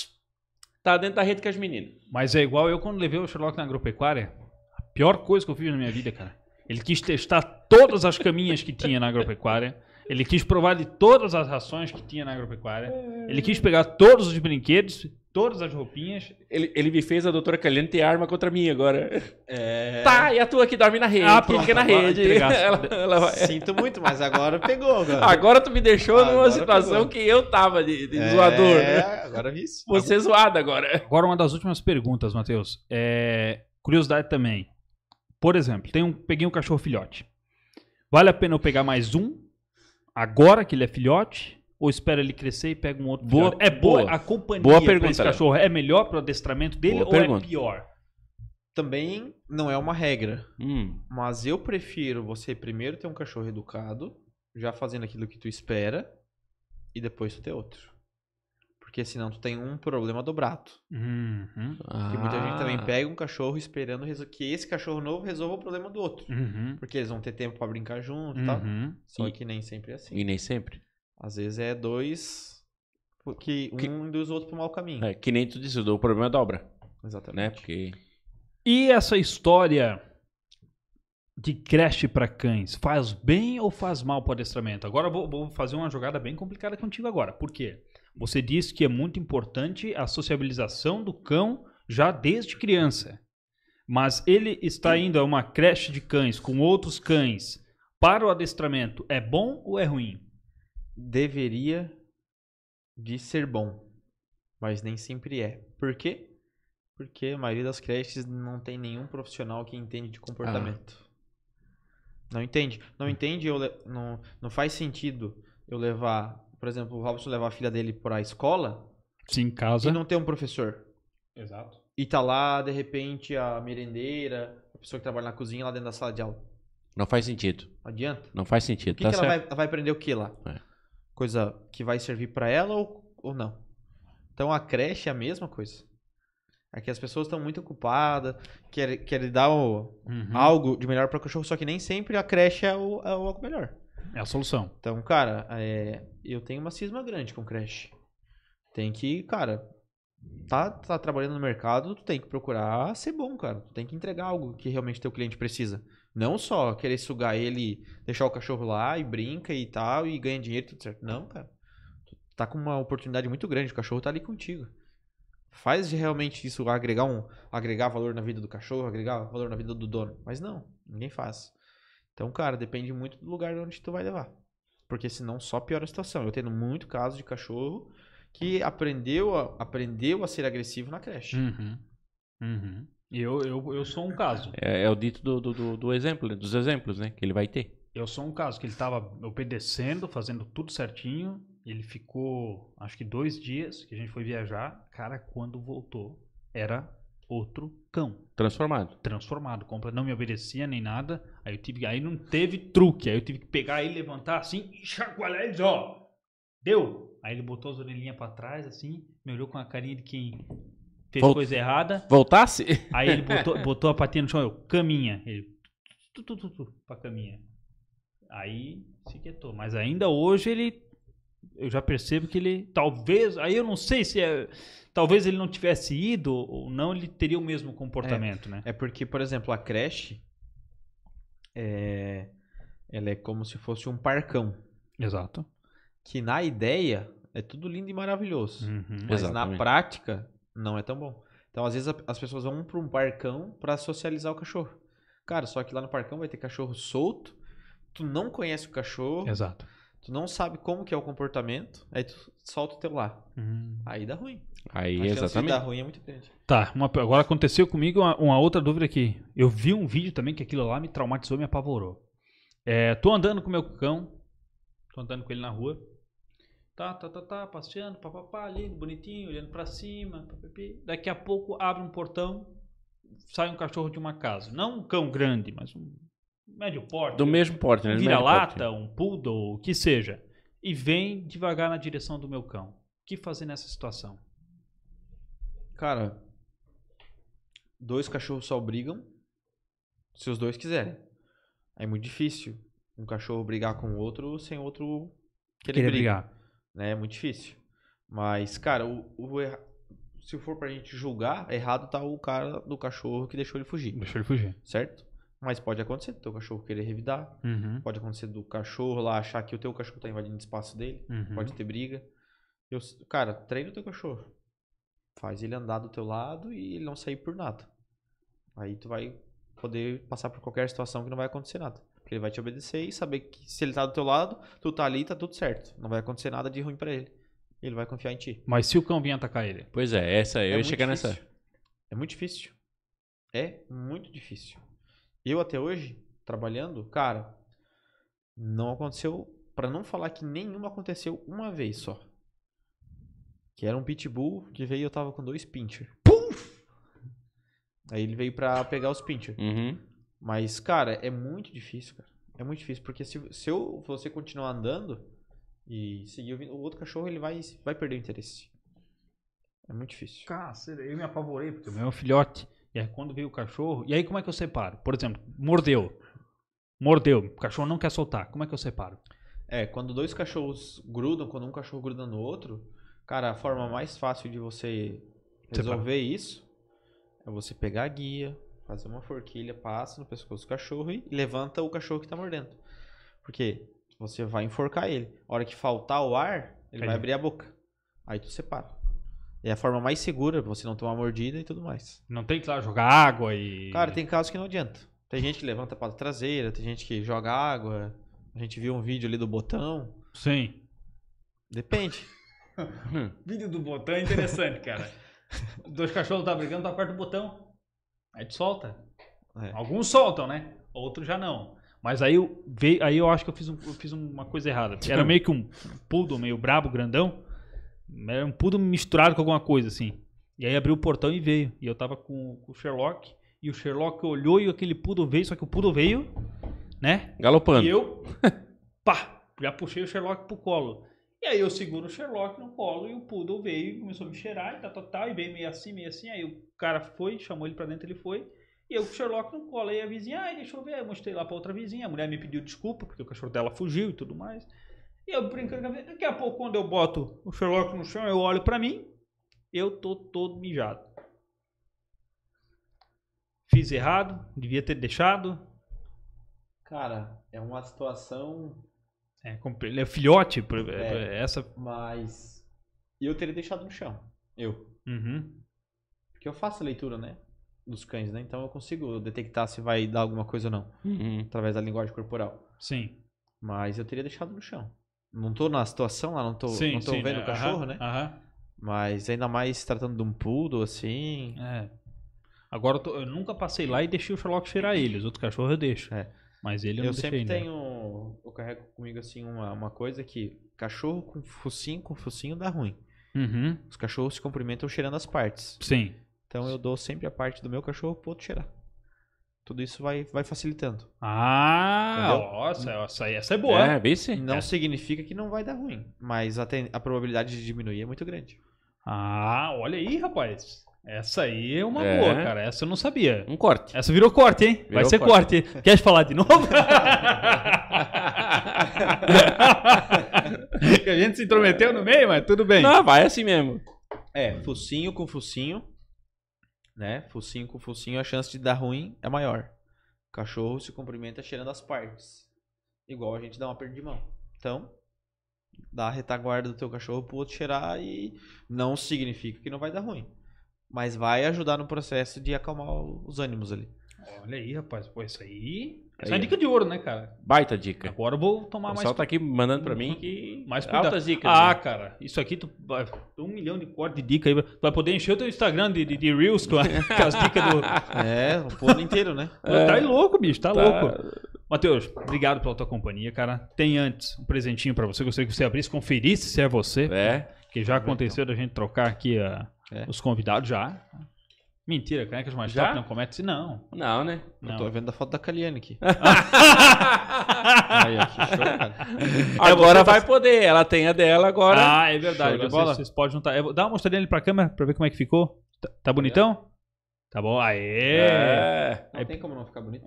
tá dentro da rede com as meninas. Mas é igual eu quando levei o Sherlock na agropecuária. A pior coisa que eu fiz na minha vida, cara. Ele quis testar todas as caminhas que tinha na agropecuária. Ele quis provar de todas as rações que tinha na agropecuária. Ele quis pegar todos os brinquedos, todas as roupinhas. Ele, ele me fez a doutora Kalina ter arma contra mim agora. É... Tá, e a tua que dorme na rede, ah, que fica na rede. Ela, ela vai... Sinto muito, mas agora pegou. Agora, agora tu me deixou agora numa situação pegou. que eu tava de, de é... zoador. Né? Agora é isso. Você agora... É zoado agora. Agora uma das últimas perguntas, Matheus. É... Curiosidade também. Por exemplo, tem um, peguei um cachorro filhote. Vale a pena eu pegar mais um agora que ele é filhote? Ou espera ele crescer e pega um outro boa, filhote? É boa, boa. a companhia boa pergunta, esse cachorro é melhor para o adestramento dele ou é pergunta. é pior? Também não é uma regra. Hum. Mas eu prefiro você primeiro ter um cachorro educado, já fazendo aquilo que tu espera, e depois tu ter outro. Porque senão tu tem um problema dobrado. Uhum. Que muita gente também ah. pega um cachorro esperando que esse cachorro novo resolva o problema do outro. Uhum. Porque eles vão ter tempo para brincar junto uhum. e tal. Uhum. Só e, que nem sempre é assim. E nem sempre. Às vezes é dois. Que um que, induz o outro pro mau caminho. É, que nem tu disse, o problema é dobra. Exatamente. Né? Porque... E essa história de creche para cães faz bem ou faz mal para o adestramento? Agora eu vou, vou fazer uma jogada bem complicada contigo agora. Por quê? Você diz que é muito importante a sociabilização do cão já desde criança. Mas ele está indo a uma creche de cães com outros cães para o adestramento. É bom ou é ruim? Deveria de ser bom, mas nem sempre é. Por quê? Porque a maioria das creches não tem nenhum profissional que entende de comportamento. Ah. Não entende. Não entende, eu não, não faz sentido eu levar por exemplo, o Robson levar a filha dele pra escola Sim, casa. e não ter um professor. Exato. E tá lá, de repente, a merendeira, a pessoa que trabalha na cozinha lá dentro da sala de aula. Não faz sentido. Não adianta. Não faz sentido. O que, tá que ela, vai, ela vai aprender o que lá? É. Coisa que vai servir para ela ou, ou não? Então a creche é a mesma coisa. É que as pessoas estão muito ocupadas, querem, querem dar o, uhum. algo de melhor para o cachorro, só que nem sempre a creche é, o, é algo melhor. É a solução. Então, cara, é, eu tenho uma cisma grande com o Crash. Tem que, cara, tá, tá trabalhando no mercado, tu tem que procurar ser bom, cara. Tu tem que entregar algo que realmente teu cliente precisa. Não só querer sugar ele, deixar o cachorro lá e brinca e tal, e ganha dinheiro, tudo certo. Não, cara. Tu tá com uma oportunidade muito grande, o cachorro tá ali contigo. Faz realmente isso agregar um agregar valor na vida do cachorro, agregar valor na vida do dono. Mas não, ninguém faz. Então, cara, depende muito do lugar onde tu vai levar. Porque senão só piora a situação. Eu tendo muito caso de cachorro que aprendeu a, aprendeu a ser agressivo na creche. Uhum. Uhum. Eu, eu, eu sou um caso. É, é o dito do, do, do, exemplo, dos exemplos, né? Que ele vai ter. Eu sou um caso que ele estava obedecendo, fazendo tudo certinho. Ele ficou, acho que dois dias que a gente foi viajar. Cara, quando voltou, era outro cão. Transformado. Transformado, compra, não me obedecia nem nada. Aí eu tive, aí não teve truque, aí eu tive que pegar ele, levantar assim e chacoalhar ele, ó. Deu. Aí ele botou as orelhinhas para trás assim, me olhou com a carinha de quem fez Vol coisa errada. Voltasse? Aí ele botou, botou a patinha no chão, eu, caminha. Ele tu tu tu, tu pra caminha. Aí se quietou, mas ainda hoje ele eu já percebo que ele talvez, aí eu não sei se é talvez ele não tivesse ido ou não, ele teria o mesmo comportamento, é, né? É porque, por exemplo, a creche é, ela é como se fosse um parcão. Exato. Que na ideia é tudo lindo e maravilhoso, uhum, mas exatamente. na prática não é tão bom. Então, às vezes as pessoas vão para um parcão para socializar o cachorro. Cara, só que lá no parcão vai ter cachorro solto, tu não conhece o cachorro. Exato. Tu não sabe como que é o comportamento, aí tu solta o teu lá. Hum. Aí dá ruim. Aí, a exatamente. ruim é muito grande. Tá, uma, agora aconteceu comigo uma, uma, outra dúvida aqui. Eu vi um vídeo também que aquilo lá me traumatizou, me apavorou. É, tô andando com meu cão, tô andando com ele na rua. Tá, tá, tá, tá, passeando, papapá, lindo, bonitinho, olhando pra cima. Daqui a pouco abre um portão, sai um cachorro de uma casa. Não um cão grande, mas um médio porte. Do mesmo porte, né? Vira-lata, um poodle, o que seja. E vem devagar na direção do meu cão. O que fazer nessa situação? Cara, dois cachorros só brigam se os dois quiserem. É muito difícil um cachorro brigar com o outro sem o outro querer, querer brigar. Né? É muito difícil. Mas, cara, o, o erra... se for pra gente julgar, errado tá o cara do cachorro que deixou ele fugir. Deixou ele fugir. Certo? Mas pode acontecer do teu cachorro querer revidar. Uhum. Pode acontecer do cachorro lá achar que o teu cachorro tá invadindo o espaço dele. Uhum. Pode ter briga. Eu, cara, treina o teu cachorro. Faz ele andar do teu lado e ele não sair por nada. Aí tu vai poder passar por qualquer situação que não vai acontecer nada. Porque ele vai te obedecer e saber que se ele tá do teu lado, tu tá ali, tá tudo certo. Não vai acontecer nada de ruim para ele. Ele vai confiar em ti. Mas se o cão vir atacar ele? Pois é, essa eu é ia chegar difícil. nessa. É muito difícil. É muito difícil. Eu até hoje, trabalhando, cara, não aconteceu, para não falar que nenhuma aconteceu uma vez só. Que era um pitbull que veio e eu tava com dois pincher. Pum! Aí ele veio pra pegar os pincher. Uhum. Mas, cara, é muito difícil, cara. É muito difícil, porque se, se eu, você continuar andando e seguir o, outro cachorro, ele vai, vai perder o interesse. É muito difícil. cara eu me apavorei, porque o meu é um filhote. E aí quando veio o cachorro, e aí como é que eu separo? Por exemplo, mordeu. Mordeu, o cachorro não quer soltar. Como é que eu separo? É, quando dois cachorros grudam, quando um cachorro gruda no outro, Cara, a forma mais fácil de você resolver isso é você pegar a guia, fazer uma forquilha, passa no pescoço do cachorro e levanta o cachorro que tá mordendo. Porque você vai enforcar ele. A hora que faltar o ar, ele Aí. vai abrir a boca. Aí tu separa. É a forma mais segura pra você não tomar mordida e tudo mais. Não tem que lá jogar água e. Cara, tem casos que não adianta. Tem gente que levanta a pata traseira, tem gente que joga água. A gente viu um vídeo ali do botão. Sim. Depende. Hum. Vídeo do botão é interessante, cara. Dois cachorros tá brigando, tu aperta o botão. Aí tu solta. É. Alguns soltam, né? Outros já não. Mas aí eu, aí eu acho que eu fiz, um, eu fiz uma coisa errada. Era meio que um poodle meio brabo, grandão. Era um poodle misturado com alguma coisa, assim. E aí abriu o portão e veio. E eu tava com, com o Sherlock. E o Sherlock olhou e aquele poodle veio, só que o poodle veio, né? Galopando. E eu, pá, já puxei o Sherlock pro colo. E aí eu seguro o Sherlock no colo e o Poodle veio, e começou a me cheirar e tal, tal, tal, e veio meio assim, meio assim. Aí o cara foi, chamou ele pra dentro, ele foi. E eu com o Sherlock no colo. Aí a vizinha, ai, deixa eu ver. Eu mostrei lá pra outra vizinha. A mulher me pediu desculpa porque o cachorro dela fugiu e tudo mais. E eu brincando com a vizinha. Daqui a pouco, quando eu boto o Sherlock no chão, eu olho pra mim, eu tô todo mijado. Fiz errado, devia ter deixado. Cara, é uma situação é, ele né, é filhote, é, é, essa. Mas eu teria deixado no chão. Eu. Uhum. Porque eu faço a leitura, né? Dos cães, né? Então eu consigo detectar se vai dar alguma coisa ou não. Uhum. Através da linguagem corporal. Sim. Mas eu teria deixado no chão. Não tô na situação lá, não tô, sim, não tô sim, vendo né? o cachorro, aham, né? Aham. Mas ainda mais tratando de um poodle, assim. É. Agora eu, tô, eu, nunca passei lá e deixei o Sherlock cheirar ele. Os outros cachorros eu deixo. É. Mas ele eu, eu sempre né? tenho. Eu carrego comigo assim uma, uma coisa que cachorro com focinho com focinho dá ruim. Uhum. Os cachorros se cumprimentam cheirando as partes. Sim. Então eu dou sempre a parte do meu cachorro pro outro cheirar. Tudo isso vai, vai facilitando. Ah, Entendeu? nossa, essa, essa é boa. É, bem sim. Não é. significa que não vai dar ruim, mas a, a probabilidade de diminuir é muito grande. Ah, olha aí, rapaz. Essa aí é uma é. boa, cara. Essa eu não sabia. Um corte. Essa virou corte, hein? Virou Vai ser corte. corte. Quer falar de novo? a gente se intrometeu no meio, mas tudo bem. Não, vai assim mesmo. É, focinho com focinho, né? Focinho com focinho, a chance de dar ruim é maior. O cachorro se cumprimenta cheirando as partes. Igual a gente dá uma perda de mão. Então, dá a retaguarda do teu cachorro pro outro cheirar e não significa que não vai dar ruim. Mas vai ajudar no processo de acalmar os ânimos ali. Olha aí, rapaz. Pô, isso aí. Essa é dica de ouro, né, cara? Baita dica. Agora eu vou tomar mais. O pessoal mais... tá aqui mandando pra mim uhum. que. Mais cuidado. Altas dicas. Ah, né? cara, isso aqui tu. Um milhão de cortes de dica aí. Tu vai poder encher o teu Instagram de, de, de Reels com, as dicas do. É, o povo inteiro, né? Tá é. Tá louco, bicho, tá, tá, louco. Matheus, obrigado pela tua companhia, cara. Tem antes um presentinho pra você. Gostaria que você abrisse, conferisse se é você. É. Que já aconteceu da gente trocar aqui a é. Os convidados já. Mentira, canecas mais já? top não comete não. Não, né? Não. Eu tô vendo a foto da Kaliane aqui. Aí, ó, show, Agora vai poder, ela tem a dela agora. Ah, é verdade. Vocês, vocês podem juntar. Dá uma mostradinha ali pra câmera pra ver como é que ficou. Tá, tá bonitão? Tá bom? Aê! É. Não Aí... tem como não ficar bonito.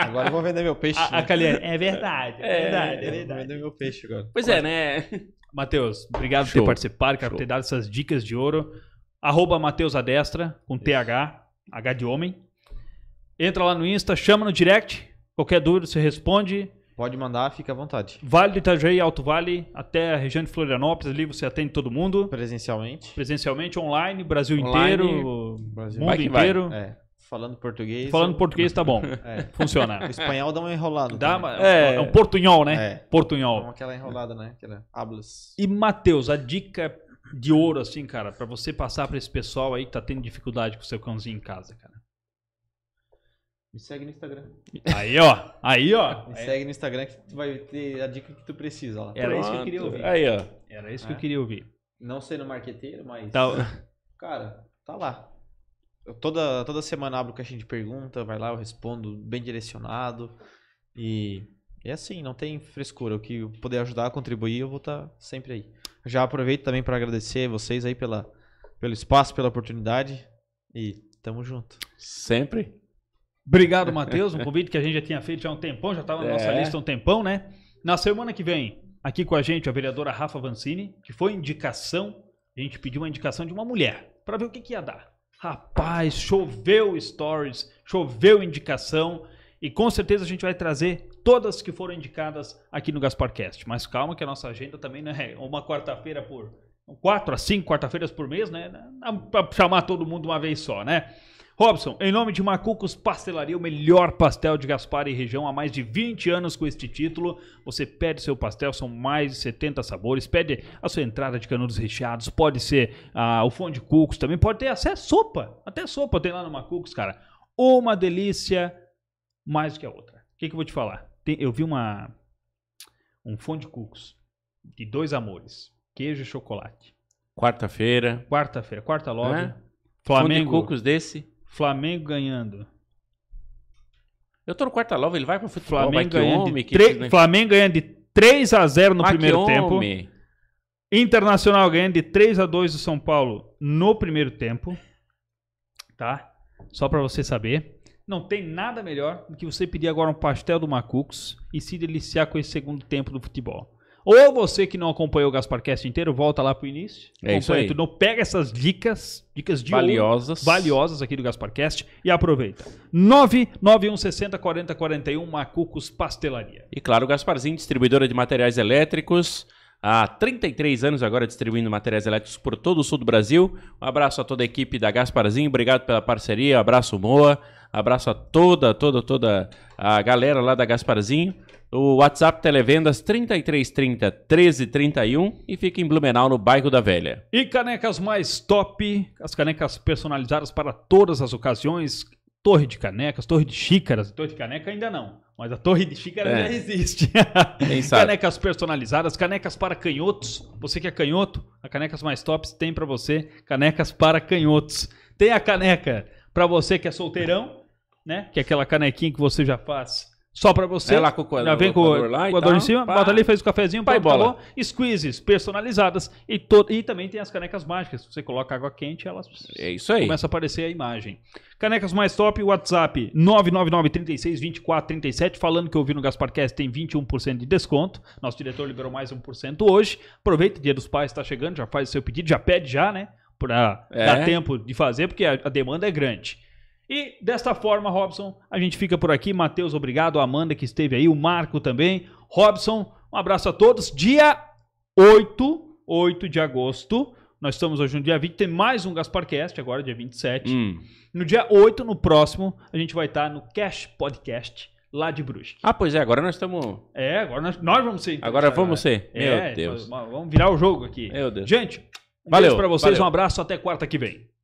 agora eu vou vender meu peixe. A, né? a é verdade, é, é verdade, é, verdade. Vou vender meu peixe agora. Pois Quase. é, né? Matheus, obrigado Show. por ter participado, por ter dado essas dicas de ouro. Arroba Matheus Adestra, com Isso. TH, H de homem. Entra lá no Insta, chama no direct. Qualquer dúvida você responde. Pode mandar, fica à vontade. Vale do Itajaí, Alto Vale, até a região de Florianópolis, ali você atende todo mundo. Presencialmente. Presencialmente, online, Brasil online, inteiro, Brasil. mundo inteiro. Vai. É. Falando português. Falando português tá bom. É. Funciona. O espanhol dá uma enrolada. Dá né? é. é um portunhol, né? É. Portunhol. Dá aquela enrolada, né? Aquela hablas. E, Matheus, a dica de ouro, assim, cara, para você passar para esse pessoal aí que tá tendo dificuldade com o seu cãozinho em casa, cara. Me segue no Instagram. Aí, ó. Aí, ó. Me aí. segue no Instagram que tu vai ter a dica que tu precisa. Ó. Era Pronto. isso que eu queria ouvir. Aí, ó. Era isso é. que eu é. queria ouvir. Não sendo marqueteiro, mas. Tá. Cara, tá lá. Eu toda, toda semana abro caixinha de pergunta, vai lá, eu respondo bem direcionado. E é assim, não tem frescura. O que eu puder ajudar, contribuir, eu vou estar tá sempre aí. Já aproveito também para agradecer vocês aí pela, pelo espaço, pela oportunidade. E tamo junto. Sempre. Obrigado, Matheus. Um convite que a gente já tinha feito já há um tempão, já estava na é. nossa lista há um tempão, né? Na semana que vem, aqui com a gente, a vereadora Rafa Vancini, que foi indicação, a gente pediu uma indicação de uma mulher, para ver o que, que ia dar. Rapaz, choveu stories, choveu indicação, e com certeza a gente vai trazer todas que foram indicadas aqui no Gasparcast. Mas calma que a nossa agenda também não né? é uma quarta-feira por. Quatro a cinco quarta-feiras por mês, né? Para chamar todo mundo uma vez só, né? Robson, em nome de Macucos Pastelaria, o melhor pastel de Gaspar e região há mais de 20 anos com este título. Você pede seu pastel, são mais de 70 sabores. Pede a sua entrada de canudos recheados, pode ser ah, o fundo de cucos também, pode ter até sopa. Até sopa tem lá no Macucos, cara. Uma delícia mais do que a outra. O que, que eu vou te falar? Tem, eu vi uma um fundo de cucos de dois amores, queijo e chocolate. Quarta-feira. Quarta-feira, quarta loja. É? Flamengo. Fundo de cucos desse? Flamengo ganhando. Eu tô no quarta lova, ele vai pro futebol. Flamengo, ganhando, homem, de tre... Flamengo ganhando de 3 a 0 no primeiro tempo. Internacional ganhando de 3 a 2 do São Paulo no primeiro tempo. Tá? Só para você saber. Não tem nada melhor do que você pedir agora um pastel do Macucos e se deliciar com esse segundo tempo do futebol. Ou você que não acompanhou o GasparCast inteiro, volta lá pro início. É isso aí. Tudo, então, pega essas dicas, dicas valiosas. Ouro, valiosas aqui do GasparCast e aproveita. 99160 4041 Macucos Pastelaria. E claro, Gasparzinho, distribuidora de materiais elétricos. Há 33 anos agora distribuindo materiais elétricos por todo o sul do Brasil. Um abraço a toda a equipe da Gasparzinho, obrigado pela parceria, abraço Moa, abraço a toda, toda, toda a galera lá da Gasparzinho. O WhatsApp Televendas 3330 1331 e fica em Blumenau, no bairro da Velha. E canecas mais top, as canecas personalizadas para todas as ocasiões. Torre de canecas, torre de xícaras. Torre de caneca ainda não, mas a torre de xícaras é. já existe. canecas personalizadas, canecas para canhotos. Você que é canhoto, a Canecas Mais Tops tem para você canecas para canhotos. Tem a caneca para você que é solteirão, né? Que é aquela canequinha que você já faz só para você. É lá com o coador, já vem com o coador, lá, coador em cima, pá. bota ali, fez o cafezinho, Pai bola. Calor, squeezes personalizadas e, to... e também tem as canecas mágicas. Você coloca água quente, elas é isso aí. começa a aparecer a imagem. Canecas mais top, WhatsApp 999-36-2437, falando que eu vi no Gasparcast tem 21% de desconto. Nosso diretor liberou mais 1% hoje. Aproveita, Dia dos Pais está chegando, já faz o seu pedido, já pede já, né? Para é. dar tempo de fazer, porque a demanda é grande. E desta forma, Robson, a gente fica por aqui. Matheus, obrigado. A Amanda que esteve aí, o Marco também. Robson, um abraço a todos. Dia 8, 8 de agosto. Nós estamos hoje no dia 20, tem mais um GasparCast, agora dia 27. Hum. No dia 8, no próximo, a gente vai estar no Cash Podcast, lá de Brusque. Ah, pois é, agora nós estamos... É, agora nós, nós vamos ser. Então. Agora vamos ser. É, Meu Deus. vamos virar o jogo aqui. Meu Deus. Gente, um valeu, beijo pra vocês, valeu. um abraço, até quarta que vem.